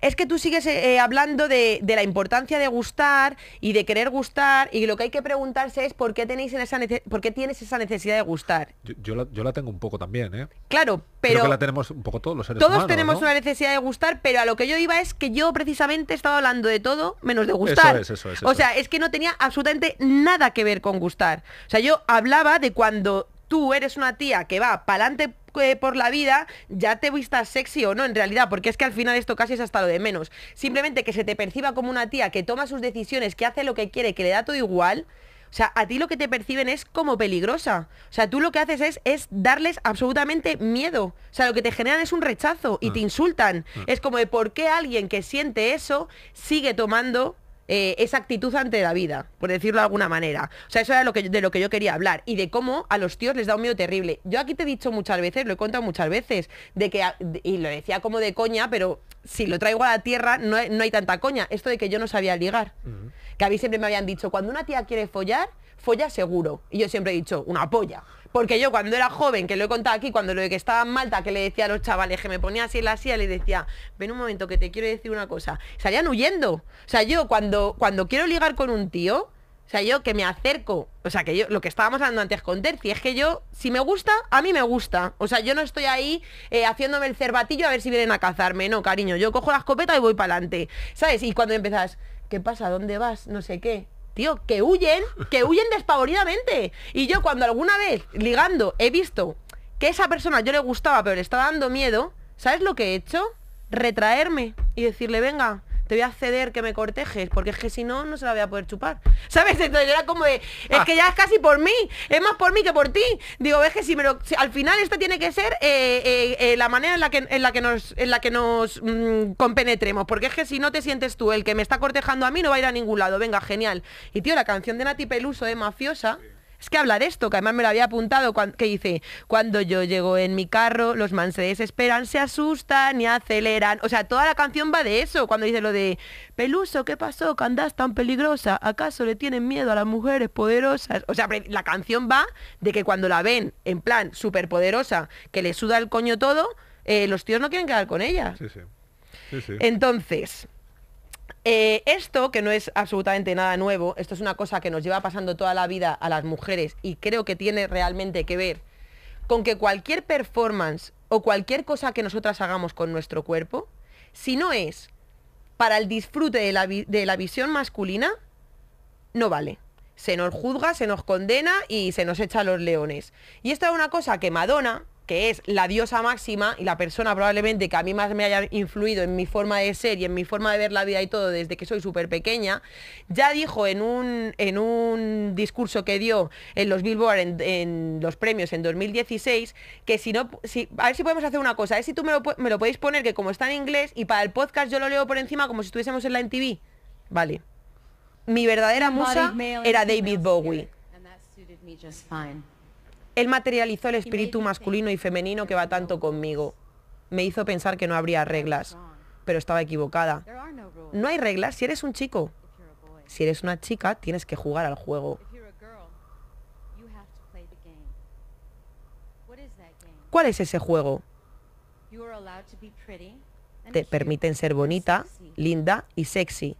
es que tú sigues eh, eh, hablando de, la importancia de gustar y de querer gustar y lo que hay que preguntarse es por qué, tenéis en esa por qué tienes esa necesidad de gustar. Yo, la, tengo un poco también, ¿eh? Claro, pero... la tenemos un poco todos los seres Todos tenemos una necesidad de gustar, pero a lo que yo iba es que yo precisamente estaba hablando de todo menos de gustar. Eso es, eso es, o sea, es que no tenía absolutamente nada que ver con gustar. O sea, yo hablaba de cuando tú eres una tía que va pa'lante por la vida, ya te vistas sexy o no, en realidad, porque es que al final esto casi es hasta lo de menos. Simplemente que se te perciba como una tía que toma sus decisiones, que hace lo que quiere, que le da todo igual. O sea, a ti lo que te perciben es como peligrosa. O sea, tú lo que haces es, es darles absolutamente miedo. O sea, lo que te generan es un rechazo y ah. te insultan. Ah. Es como de por qué alguien que siente eso sigue tomando eh, esa actitud ante la vida, por decirlo de alguna manera. O sea, eso era de lo que yo quería hablar y de cómo a los tíos les da un miedo terrible. Yo aquí te he dicho muchas veces, lo he contado muchas veces, de que, y lo decía como de coña, pero si lo traigo a la tierra no, hay tanta coña. Esto de que yo no sabía ligar. Que a mí siempre me habían dicho, cuando una tía quiere follar, folla seguro. Y yo siempre he dicho, una polla. Porque yo cuando era joven, que lo he contado aquí, cuando lo de que estaba en Malta, que le decía a los chavales que me ponía así en la silla, le decía, ven un momento que te quiero decir una cosa. Salían huyendo. O sea, yo cuando, cuando quiero ligar con un tío, o sea, yo que me acerco, o sea, que yo, lo que estábamos hablando antes con Terci, es que yo, si me gusta, a mí me gusta. O sea, yo no estoy ahí eh, haciéndome el cervatillo a ver si vienen a cazarme, no, cariño. Yo cojo la escopeta y voy para adelante, ¿sabes? Y cuando empezas ¿qué pasa? ¿Dónde vas? No sé qué tío, que huyen, que huyen despavoridamente. Y yo cuando alguna vez, ligando, he visto que esa persona yo le gustaba, pero le estaba dando miedo, ¿sabes lo que he hecho? Retraerme y decirle, venga, te voy a ceder que me cortejes, porque es que si no, no se la voy a poder chupar. ¿Sabes? Entonces era como de, es ah. que ya es casi por mí, es más por mí que por ti. Digo, ves que si me al final esto tiene que ser eh, eh, eh, la manera en la que, en la que nos, en la que nos mm, compenetremos, porque es que si no te sientes tú el que me está cortejando a mí, no va a ir a ningún lado. Venga, genial. Y tío, la canción de Nati Peluso de Mafiosa... Es que habla de esto, que además me lo había apuntado, que dice, cuando yo llego en mi carro, los mans se desesperan, se asustan y aceleran. O sea, toda la canción va de eso, cuando dice lo de, Peluso, ¿qué pasó? ¿Que andás tan peligrosa? ¿Acaso le tienen miedo a las mujeres poderosas? O sea, la canción va de que cuando la ven, en plan, superpoderosa, que le suda el coño todo, eh, los tíos no quieren quedar con ella. sí. Sí, Entonces, eh, esto, que no es absolutamente nada nuevo, esto es una cosa que nos lleva pasando toda la vida a las mujeres y creo que tiene realmente que ver con que cualquier performance o cualquier cosa que nosotras hagamos con nuestro cuerpo, si no es para el disfrute de la, de la visión masculina, no vale. Se nos juzga, se nos condena y se nos echa los leones. Y esta es una cosa que Madonna, que es la diosa máxima y la persona probablemente que a mí más me haya influido en mi forma de ser y en mi forma de ver la vida y todo desde que soy súper pequeña, ya dijo en un, en un discurso que dio en los Billboard, en, los premios en 2016, que si no, a ver si podemos hacer una cosa, a ver si tú me lo, me lo podéis poner, que como está en inglés y para el podcast yo lo leo por encima como si estuviésemos en la NTV. Vale. Mi verdadera musa era David Bowie. Él materializó el espíritu masculino y femenino que va tanto conmigo. Me hizo pensar que no habría reglas, pero estaba equivocada. No hay reglas si eres un chico. Si eres una chica, tienes que jugar al juego. ¿Cuál es ese juego? Te permiten ser bonita, linda y sexy,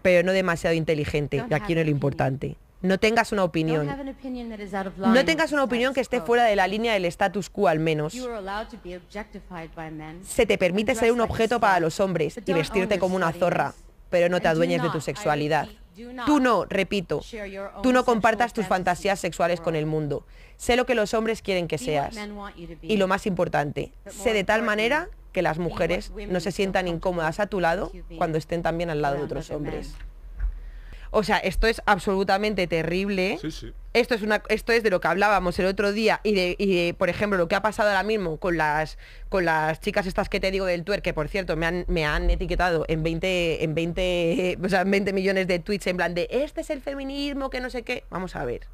pero no demasiado inteligente, y aquí no es lo importante no tengas una opinión. No tengas una opinión que esté fuera de la línea del status quo al menos. Se te permite ser un objeto para los hombres y vestirte como una zorra, pero no te adueñes de tu sexualidad. Tú no, repito, tú no compartas tus fantasías sexuales con el mundo. Sé lo que los hombres quieren que seas. Y lo más importante, sé de tal manera que las mujeres no se sientan incómodas a tu lado cuando estén también al lado de otros hombres. O sea, esto es absolutamente terrible. Esto es una, esto es de lo que hablábamos el otro día y por ejemplo, lo que ha pasado ahora mismo con las con las chicas estas que te digo del Twitter, que por cierto me han, etiquetado en 20, en 20 <laughs> millones de tweets en plan de este es el feminismo, que no sé qué. Vamos a ver.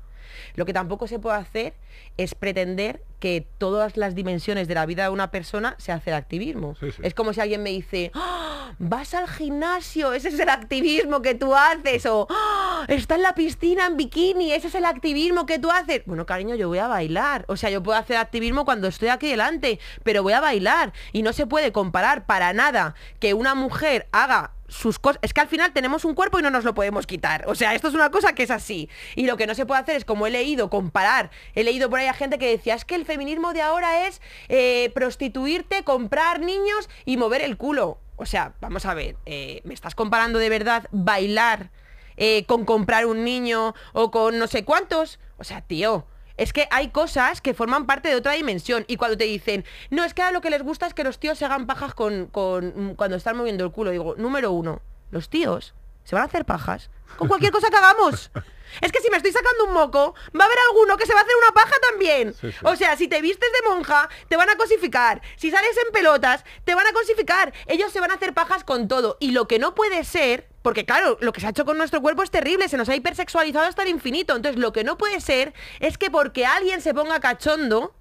Lo que tampoco se puede hacer es pretender que todas las dimensiones de la vida de una persona se hace activismo. Es como si alguien me dice, ¡Ah! vas al gimnasio, ese es el activismo que tú haces, o ah, está en la piscina en bikini, ese es el activismo que tú haces. Bueno, cariño, yo voy a bailar. O sea, yo puedo hacer activismo cuando estoy aquí delante, pero voy a bailar. Y no se puede comparar para nada que una mujer haga es que al final tenemos un cuerpo y no nos lo podemos quitar. O sea, esto es una cosa que es así. Y lo que no se puede hacer es, como he leído, comparar. He leído por ahí a gente que decía, es que el feminismo de ahora es eh, prostituirte, comprar niños y mover el culo. O sea, vamos a ver, eh, ¿me estás comparando de verdad bailar eh, con comprar un niño o con no sé cuántos? O sea, tío, es que hay cosas que forman parte de otra dimensión. Y cuando te dicen, no, es que a lo que les gusta es que los tíos se hagan pajas con, con mm, cuando están moviendo el culo, digo, número uno, los tíos se van a hacer pajas con cualquier cosa que hagamos. Es que si me estoy sacando un moco, va a haber alguno que se va a hacer una paja también. O sea, si te vistes de monja, te van a cosificar. Si sales en pelotas, te van a cosificar. Ellos se van a hacer pajas con todo. Y lo que no puede ser, porque claro, lo que se ha hecho con nuestro cuerpo es terrible, se nos ha hipersexualizado hasta el infinito. Entonces, lo que no puede ser es que porque alguien se ponga cachondo,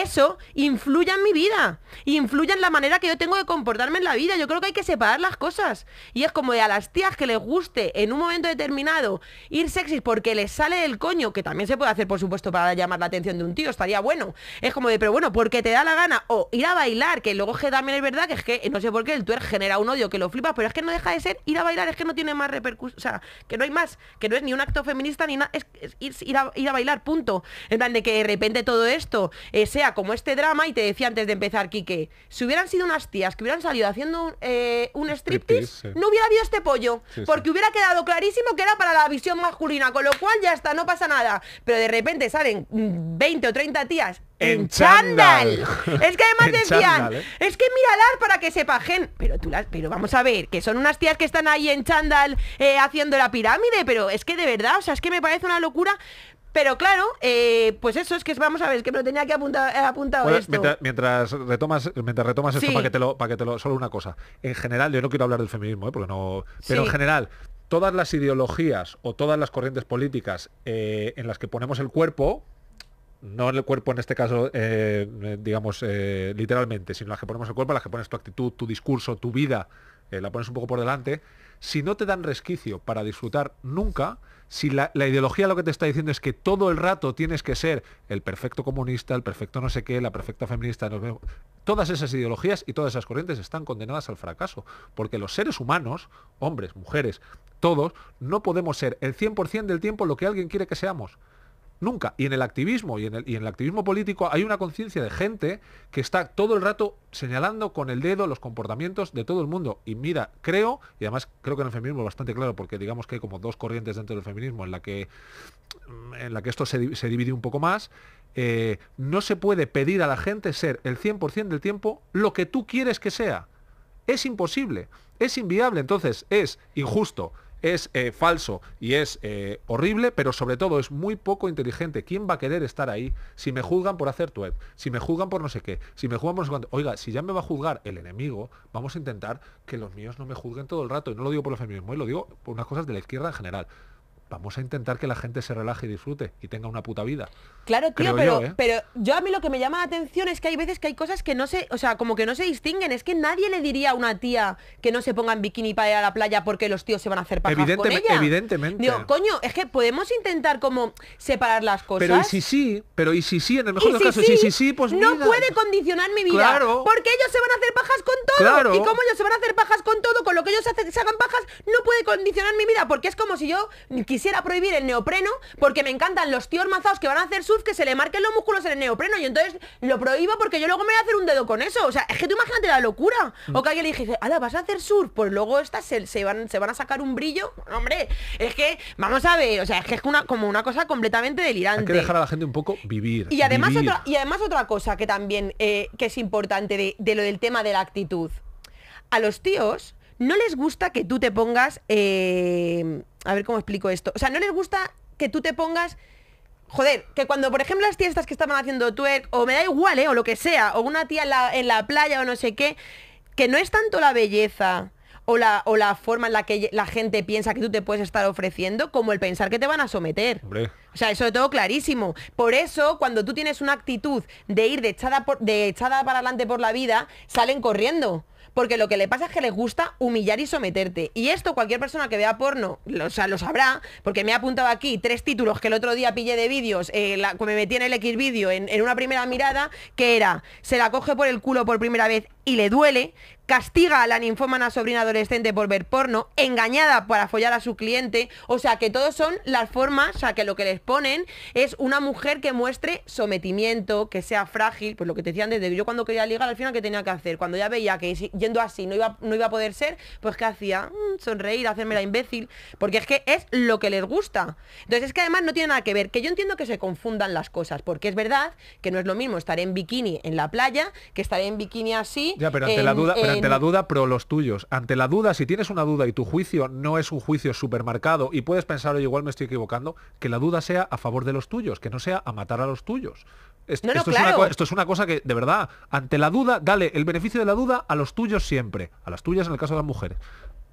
eso influye en mi vida, influye en la manera que yo tengo de comportarme en la vida. Yo creo que hay que separar las cosas. Y es como de a las tías que les guste en un momento determinado ir sexy porque les sale del coño, que también se puede hacer, por supuesto, para llamar la atención de un tío, estaría bueno. Es como de, pero bueno, porque te da la gana. O ir a bailar, que luego que también es verdad que es que, no sé por qué, el tuer genera un odio que lo flipas, pero es que no deja de ser ir a bailar, es que no tiene más repercusión, o sea, que no hay más, que no es ni un acto feminista ni nada, es, ir, a, bailar, punto. En plan de que de repente todo esto eh, sea como este drama, y te decía antes de empezar, Quique, si hubieran sido unas tías que hubieran salido haciendo un eh, striptease, no hubiera habido este pollo, porque hubiera quedado clarísimo que era para la visión masculina, con lo cual ya está, no pasa nada. Pero de repente salen 20 mm, o 30 tías en chándal. <laughs> Es que además <laughs> decían, ¿eh? es que miradar para que se Pero tú las, pero vamos a ver, que son unas tías que están ahí en chándal eh, haciendo la pirámide, pero es que de verdad, o sea, es que me parece una locura pero claro, eh, pues eso es que vamos a ver, es que me lo tenía que apuntar, eh, apuntado Mientras, retomas, mientras retomas esto para que te lo, para solo una cosa. En general, yo no quiero hablar del feminismo, eh, porque no. Pero en general, todas las ideologías o todas las corrientes políticas en las que ponemos el cuerpo, no el cuerpo en este caso, digamos, literalmente, sino las que ponemos el cuerpo, las que pones tu actitud, tu discurso, tu vida, la pones un poco por delante, si no te dan resquicio para disfrutar nunca, si la, ideología lo que te está diciendo es que todo el rato tienes que ser el perfecto comunista, el perfecto no sé qué, la perfecta feminista, todas esas ideologías y todas esas corrientes están condenadas al fracaso, porque los seres humanos, hombres, mujeres, todos, no podemos ser el 100% del tiempo lo que alguien quiere que seamos. Nunca. Y en el activismo y en el, activismo político hay una conciencia de gente que está todo el rato señalando con el dedo los comportamientos de todo el mundo. Y mira, creo, y además creo que en el feminismo es bastante claro, porque digamos que hay como dos corrientes dentro del feminismo en la que, en la que esto se, divide un poco más, eh, no se puede pedir a la gente ser el 100% del tiempo lo que tú quieres que sea. Es imposible, es inviable, entonces es injusto, es eh, falso y es eh, horrible, pero sobre todo es muy poco inteligente. ¿Quién va a querer estar ahí si me juzgan por hacer web? Si me juzgan por no sé qué, si me juzgan por no sé cuánto. Oiga, si ya me va a juzgar el enemigo, vamos a intentar que los míos no me juzguen todo el rato. Y no lo digo por los feminismos, lo digo por unas cosas de la izquierda en general vamos a intentar que la gente se relaje y disfrute y tenga una puta vida. Claro, tío, ¿eh? pero, yo, a mí lo que me llama la atención es que hay veces que hay cosas que no se, o sea, como que no se distinguen. Es que nadie le diría a una tía que no se ponga en bikini para ir a la playa porque los tíos se van a hacer pajas con ella. Evidentemente. coño, es que podemos intentar como separar las cosas. Pero y si sí, pero y si sí, en el mejor de los casos, sí? sí, pues No puede condicionar mi vida. Porque ellos se van a hacer pajas con todo. Y como ellos se van a hacer pajas con todo, con lo que ellos se hagan pajas, no puede condicionar mi vida. Porque es como si yo quisiera quisiera prohibir el neopreno porque me encantan los tíos mazados que van a hacer surf que se le marquen los músculos en el neopreno y entonces lo prohíbo porque yo luego me voy a hacer un dedo con eso. O sea, es que tú imagínate la locura. O que alguien le dije, ala, ¿vas a hacer surf? Pues luego estas se, van, se van a sacar un brillo. hombre, es que, vamos a ver, o sea, es que es una, como una cosa completamente delirante. Hay que dejar a la gente un poco vivir. Y además, Otra, y además otra cosa que también, eh, que es importante de, de lo del tema de la actitud. A los tíos no les gusta que tú te pongas, eh, a ver cómo explico esto, o sea, no les gusta que tú te pongas... Joder, que cuando, por ejemplo, las tías estas que estaban haciendo twerk, o me da igual, eh, O lo que sea, o una tía en la, playa o no sé qué, que no es tanto la belleza o la, o la forma en la que la gente piensa que tú te puedes estar ofreciendo como el pensar que te van a someter. O sea, eso es todo clarísimo. Por eso, cuando tú tienes una actitud de ir de echada, de echada para adelante por la vida, salen corriendo porque lo que le pasa es que le gusta humillar y someterte. Y esto cualquier persona que vea porno, lo, sabrá, porque me ha apuntado aquí tres títulos que el otro día pillé de vídeos, eh, me metí en el X vídeo en, una primera mirada, que era, se la coge por el culo por primera vez y le duele, castiga a la ninfómana sobrina adolescente por ver porno, engañada para follar a su cliente, o sea que todo son las formas, o sea que lo que les ponen es una mujer que muestre sometimiento, que sea frágil, pues lo que te decían desde yo cuando quería ligar al final que tenía que hacer, cuando ya veía que yendo así no iba, no iba a poder ser, pues que hacía? Mm, sonreír, hacerme la imbécil, porque es que es lo que les gusta. Entonces es que además no tiene nada que ver, que yo entiendo que se confundan las cosas, porque es verdad que no es lo mismo estar en bikini en la playa que estar en bikini así ya, pero ante, la, duda, pero ante la duda pro los tuyos. Ante la duda, si tienes una duda y tu juicio no es un juicio supermercado y puedes pensar, oye, igual me estoy equivocando, que la duda sea a favor de los tuyos, que no sea a matar a los tuyos. Esto, es una, esto, es una, cosa que, de verdad, ante la duda, dale el beneficio de la duda a los tuyos siempre, a las tuyas en el caso de las mujeres,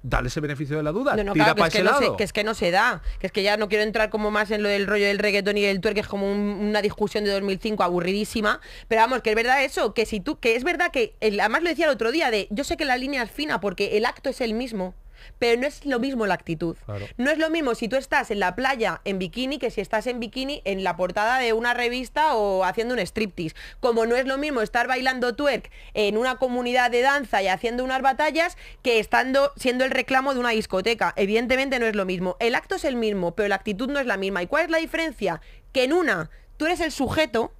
dale ese beneficio de la duda. No, tira que, es que, No se, es que no se da. Que es que ya no quiero entrar como más en lo del rollo del reggaetón y del tuer... que es como una discusión de 2005 aburridísima. Pero vamos, que es verdad eso, que si tú, que es verdad que, además lo decía el otro día, de yo sé que la línea es fina porque el acto es el mismo. Pero no es lo mismo la actitud. No es lo mismo si tú estás en la playa en bikini que si estás en bikini en la portada de una revista o haciendo un striptease. Como no es lo mismo estar bailando twerk en una comunidad de danza y haciendo unas batallas que estando siendo el reclamo de una discoteca. Evidentemente no es lo mismo. El acto es el mismo, pero la actitud no es la misma. ¿Y cuál es la diferencia? Que en una tú eres el sujeto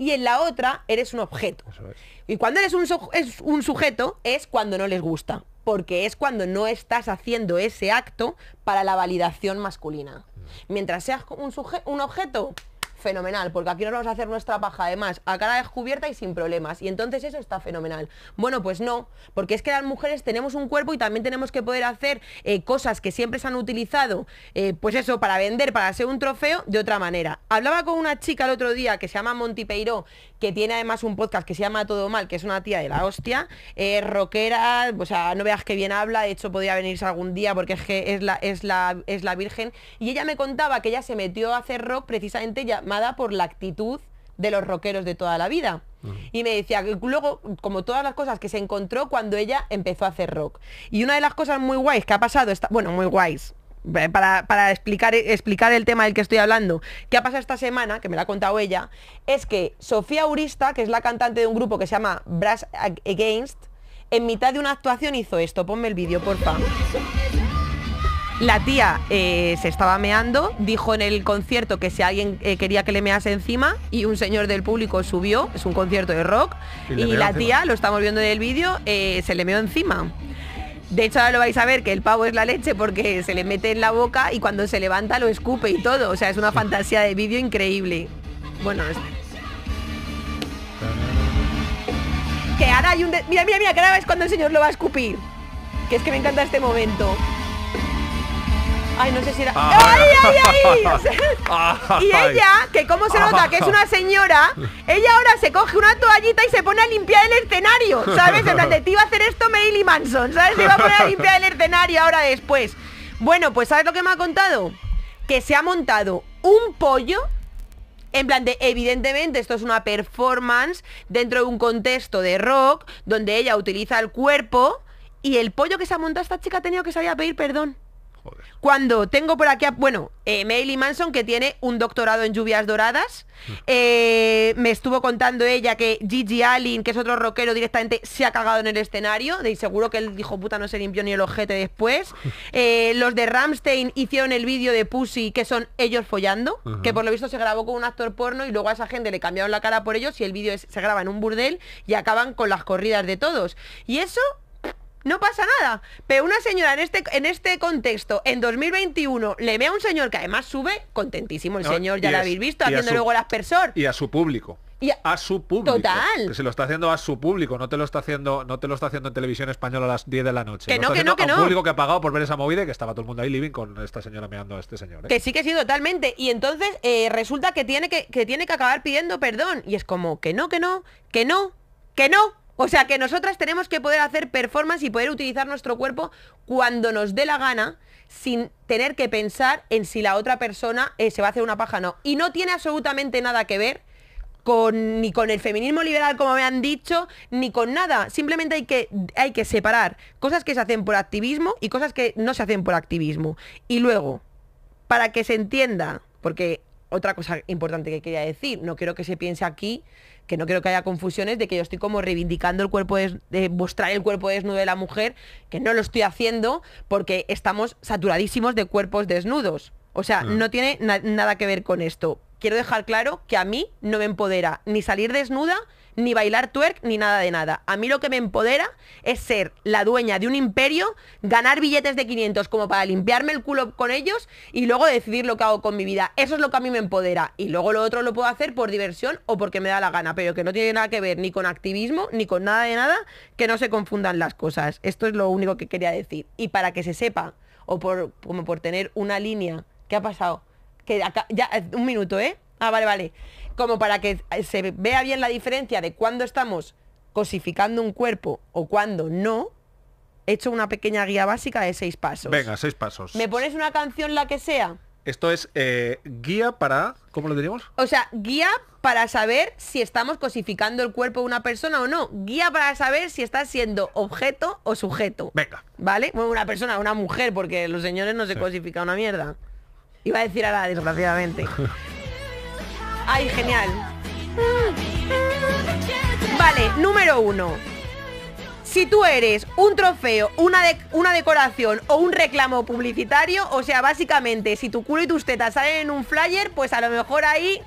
y en la otra eres un objeto. Y cuando eres un, es un sujeto es cuando no les gusta, porque es cuando no estás haciendo ese acto para la validación masculina. Mm. Mientras seas un, un objeto, fenomenal, porque aquí nos vamos a hacer nuestra paja además, a cara descubierta y sin problemas. Y entonces eso está fenomenal. Bueno, pues no, porque es que las mujeres tenemos un cuerpo y también tenemos que poder hacer eh, cosas que siempre se han utilizado, eh, pues eso, para vender, para hacer un trofeo, de otra manera. Hablaba con una chica el otro día que se llama Montipeiro que tiene además un podcast que se llama Todo Mal, que es una tía de la hostia, es rockera, o sea, no veas que bien habla, de hecho podría venirse algún día porque es que es la, es la, es la virgen, y ella me contaba que ella se metió a hacer rock precisamente llamada por la actitud de los rockeros de toda la vida. Y me decía que luego, como todas las cosas que se encontró cuando ella empezó a hacer rock. Y una de las cosas muy guays que ha pasado, está, bueno, muy guays, eh, para, explicar, explicar el tema del que estoy hablando, que ha pasado esta semana, que me la ha contado ella, es que Sofía Urista, que es la cantante de un grupo que se llama Brass Against, en mitad de una actuación hizo esto. Ponme el vídeo, porfa. La tía eh, se estaba meando, dijo en el concierto que si alguien eh, quería que le mease encima y un señor del público subió, es un concierto de rock, y, la tía, lo estamos viendo en el vídeo, se le meó encima. De hecho, ahora lo vais a ver que el pavo es la leche porque se le mete en la boca y cuando se levanta lo escupe y todo. O sea, es una fantasía de vídeo increíble. Bueno, es... Que ahora hay un... Mira, mira, mira, que ahora es cuando el señor lo va a escupir. Que es que me encanta este momento. Ay, no sé si era. Ah. ¡Ay, ay, <laughs> ay! y ella, que como se nota que es una señora, ella ahora se coge una toallita y se pone a limpiar el escenario, ¿sabes? En plan de, te iba a hacer esto Maily Manson, ¿sabes? Te iba a poner a limpiar el escenario ahora después. Bueno, pues ¿sabes lo que me ha contado? Que se ha montado un pollo en plan de, evidentemente, esto es una performance dentro de un contexto de rock, donde ella utiliza el cuerpo y el pollo que se ha montado esta chica ha tenido que salir a pedir perdón. Cuando tengo por aquí, a, bueno, eh, Manson, que tiene un doctorado en lluvias doradas, mm. eh, me estuvo contando ella que Gigi Allen, que es otro rockero, directamente se ha cagado en el escenario, de seguro que él dijo, puta, no se limpió ni el ojete después. <laughs> Eh, los de Ramstein hicieron el vídeo de Pussy, que son ellos follando, que por lo visto se grabó con un actor porno y luego a esa gente le cambiaron la cara por ellos y el vídeo se graba en un burdel y acaban con las corridas de todos. Y eso no pasa nada. Pero una señora en este, en este contexto, en 2021, le ve a un señor que además sube, contentísimo el señor, ya lo habéis visto, haciendo luego el aspersor. Y a su público. Y a, su público. Total. Que se lo está haciendo a su público, no te lo está haciendo, no te lo está haciendo en televisión española a las 10 de la noche. Que no, que no, que a un público que ha pagado por ver esa movida y que estaba todo el mundo ahí living con esta señora meando a este señor. ¿eh? Que sí que sí, totalmente. Y entonces eh, resulta que tiene que tiene que acabar pidiendo perdón. Y es como, que no, que no, que no, que no. O sea que nosotras tenemos que poder hacer performance y poder utilizar nuestro cuerpo cuando nos dé la gana, sin tener que pensar en si la otra persona eh, se va a hacer una paja o no. Y no tiene absolutamente nada que ver con, ni con el feminismo liberal, como me han dicho, ni con nada. Simplemente hay que, hay que separar cosas que se hacen por activismo y cosas que no se hacen por activismo. Y luego, para que se entienda, porque otra cosa importante que quería decir, no quiero que se piense aquí que no quiero que haya confusiones de que yo estoy como reivindicando el cuerpo, de, de mostrar el cuerpo desnudo de la mujer, que no lo estoy haciendo porque estamos saturadísimos de cuerpos desnudos. O sea, no, tiene nada que ver con esto. Quiero dejar claro que a mí no me empodera ni salir desnuda, ni bailar twerk, ni nada de nada. A mí lo que me empodera es ser la dueña de un imperio, ganar billetes de 500 como para limpiarme el culo con ellos y luego decidir lo que hago con mi vida. Eso es lo que a mí me empodera. Y luego lo otro lo puedo hacer por diversión o porque me da la gana, pero que no tiene nada que ver ni con activismo, ni con nada de nada, que no se confundan las cosas. Esto es lo único que quería decir. Y para que se sepa, o por, como por tener una línea, ¿qué ha pasado? Que acá, ya, un minuto, ¿eh? Ah, vale, vale como para que eh, se vea bien la diferencia de cuando estamos cosificando un cuerpo o cuando no, he hecho una pequeña guía básica de seis pasos. Venga, seis pasos. ¿Me pones una canción la que sea? Esto es eh, guía para... ¿Cómo lo diríamos? O sea, guía para saber si estamos cosificando el cuerpo de una persona o no. Guía para saber si está siendo objeto o sujeto. Venga. ¿Vale? una persona, una mujer, porque los señores no se cosifican una mierda. Iba a decir a la desgraciadamente. <laughs> Ay, genial. Vale, número uno. Si tú eres un trofeo, una, una decoración o un reclamo publicitario, o sea, básicamente, si tu culo y tus tetas salen en un flyer, pues a lo mejor ahí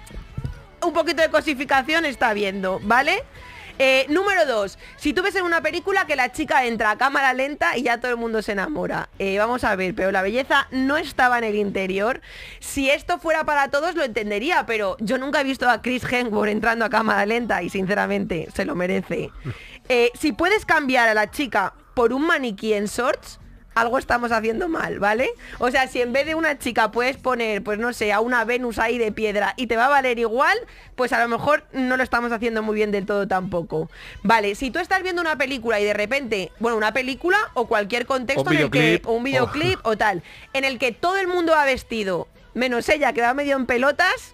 un poquito de cosificación está viendo, ¿vale? Eh, número 2 si tú ves en una película que la chica entra a cámara lenta y ya todo el mundo se enamora. Eh, vamos a ver, pero la belleza no estaba en el interior. Si esto fuera para todos lo entendería, pero yo nunca he visto a Chris Hemsworth entrando a cámara lenta y sinceramente se lo merece. <laughs> Eh, si puedes cambiar a la chica por un maniquí en shorts, algo estamos haciendo mal, ¿vale? O sea, si en vez de una chica puedes poner, pues no sé, a una Venus ahí de piedra y te va a valer igual, pues a lo mejor no lo estamos haciendo muy bien del todo tampoco. Vale, si tú estás viendo una película y de repente, bueno, una película o cualquier contexto en que, o un oh. videoclip o tal, en el que todo el mundo va vestido, menos ella que va medio en pelotas,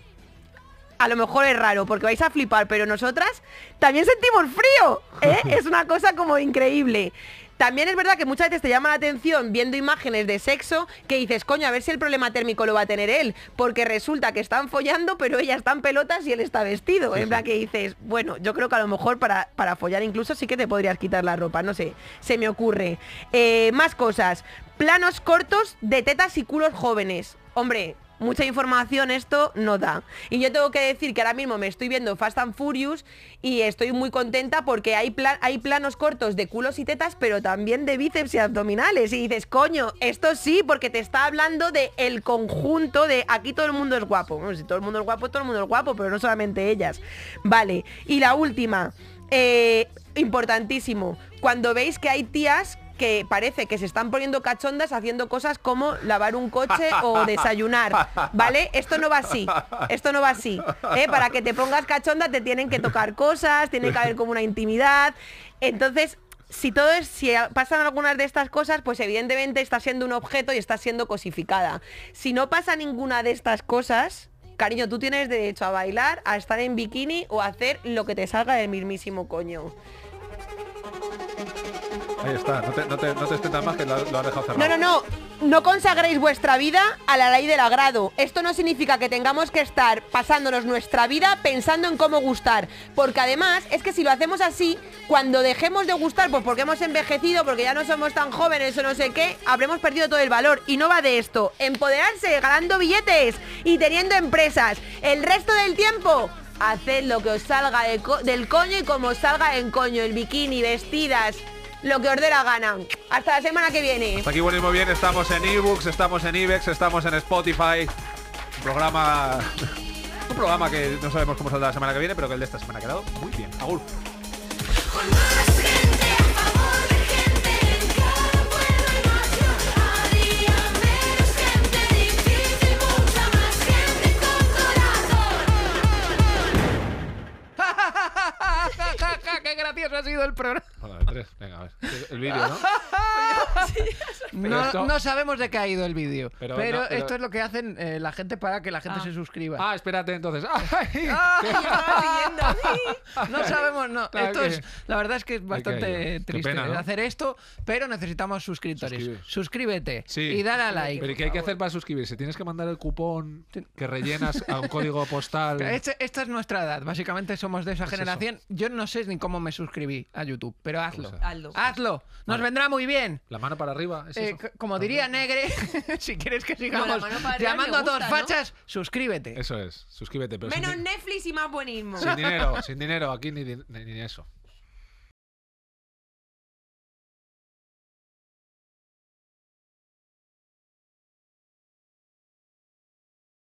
a lo mejor es raro porque vais a flipar, pero nosotras también sentimos frío. ¿eh? <laughs> es una cosa como increíble. También es verdad que muchas veces te llama la atención viendo imágenes de sexo que dices, coño, a ver si el problema térmico lo va a tener él, porque resulta que están follando, pero ella está en pelotas y él está vestido. en plan que dices, bueno, yo creo que a lo mejor para, para follar incluso sí que te podrías quitar la ropa, no sé, se me ocurre. Eh, más cosas, planos cortos de tetas y culos jóvenes. Hombre, mucha información esto no da. Y yo tengo que decir que ahora mismo me estoy viendo Fast and Furious y estoy muy contenta porque hay, planos cortos de culos y tetas, pero también de bíceps y abdominales. Y dices, coño, esto sí, porque te está hablando de el conjunto de aquí todo el mundo es guapo. si todo el mundo es guapo, todo el mundo es guapo, pero no solamente ellas. Vale, y la última, eh, importantísimo, cuando veis que hay tías que parece que se están poniendo cachondas haciendo cosas como lavar un coche <laughs> o desayunar, ¿vale? Esto no va así, esto no va así. ¿eh? Para que te pongas cachonda te tienen que tocar cosas, tiene que haber como una intimidad. Entonces, si todo es, si pasan algunas de estas cosas, pues evidentemente está siendo un objeto y está siendo cosificada. Si no pasa ninguna de estas cosas, cariño, tú tienes derecho a bailar, a estar en bikini o hacer lo que te salga del mismísimo coño. Ahí está, no te, no más que lo, No, no, no. No consagréis vuestra vida a la ley del agrado. Esto no significa que tengamos que estar pasándonos nuestra vida pensando en cómo gustar. Porque además es que si lo hacemos así, cuando dejemos de gustar, pues porque hemos envejecido, porque ya no somos tan jóvenes o no sé qué, habremos perdido todo el valor. Y no va de esto. Empoderarse, ganando billetes y teniendo empresas. El resto del tiempo haced lo que os salga del coño y como os salga en coño, el bikini, vestidas, lo que os dé la gana. Hasta la semana que viene. aquí volvemos bien, estamos en ebooks, estamos en ibex, estamos en Spotify. Un programa. <laughs> Un programa que no sabemos cómo saldrá la semana que viene, pero que el de esta semana ha quedado muy bien. Agur. qué gracioso ha sido el programa. ¿no? No, sabemos de qué ha ido el vídeo. Pero esto es lo que hacen eh, la gente para que la gente ah. se suscriba. Ah, espérate entonces. Ah, <laughs> no sabemos, no. Esto es, la verdad es que es bastante triste hacer esto, pero necesitamos suscriptores. Suscríbete y dale a like. Pero ¿qué hay que hacer para suscribirse? Tienes que mandar el cupón que rellenas a un código postal. <laughs> Este- esta es nuestra edad, básicamente somos de esa pues generación. Yo no sé ni cómo me suscribí a YouTube, pero hazlo. Pues, hazlo. Nos vendrá muy bien. La mano para arriba. Eh, como diría Negre, <laughs> si quieres que sigamos llamando a todos fachas, suscríbete. Eso es, suscríbete. Menos Netflix y más buenismo. Sin dinero, <laughs> sin dinero, aquí ni, ni eso.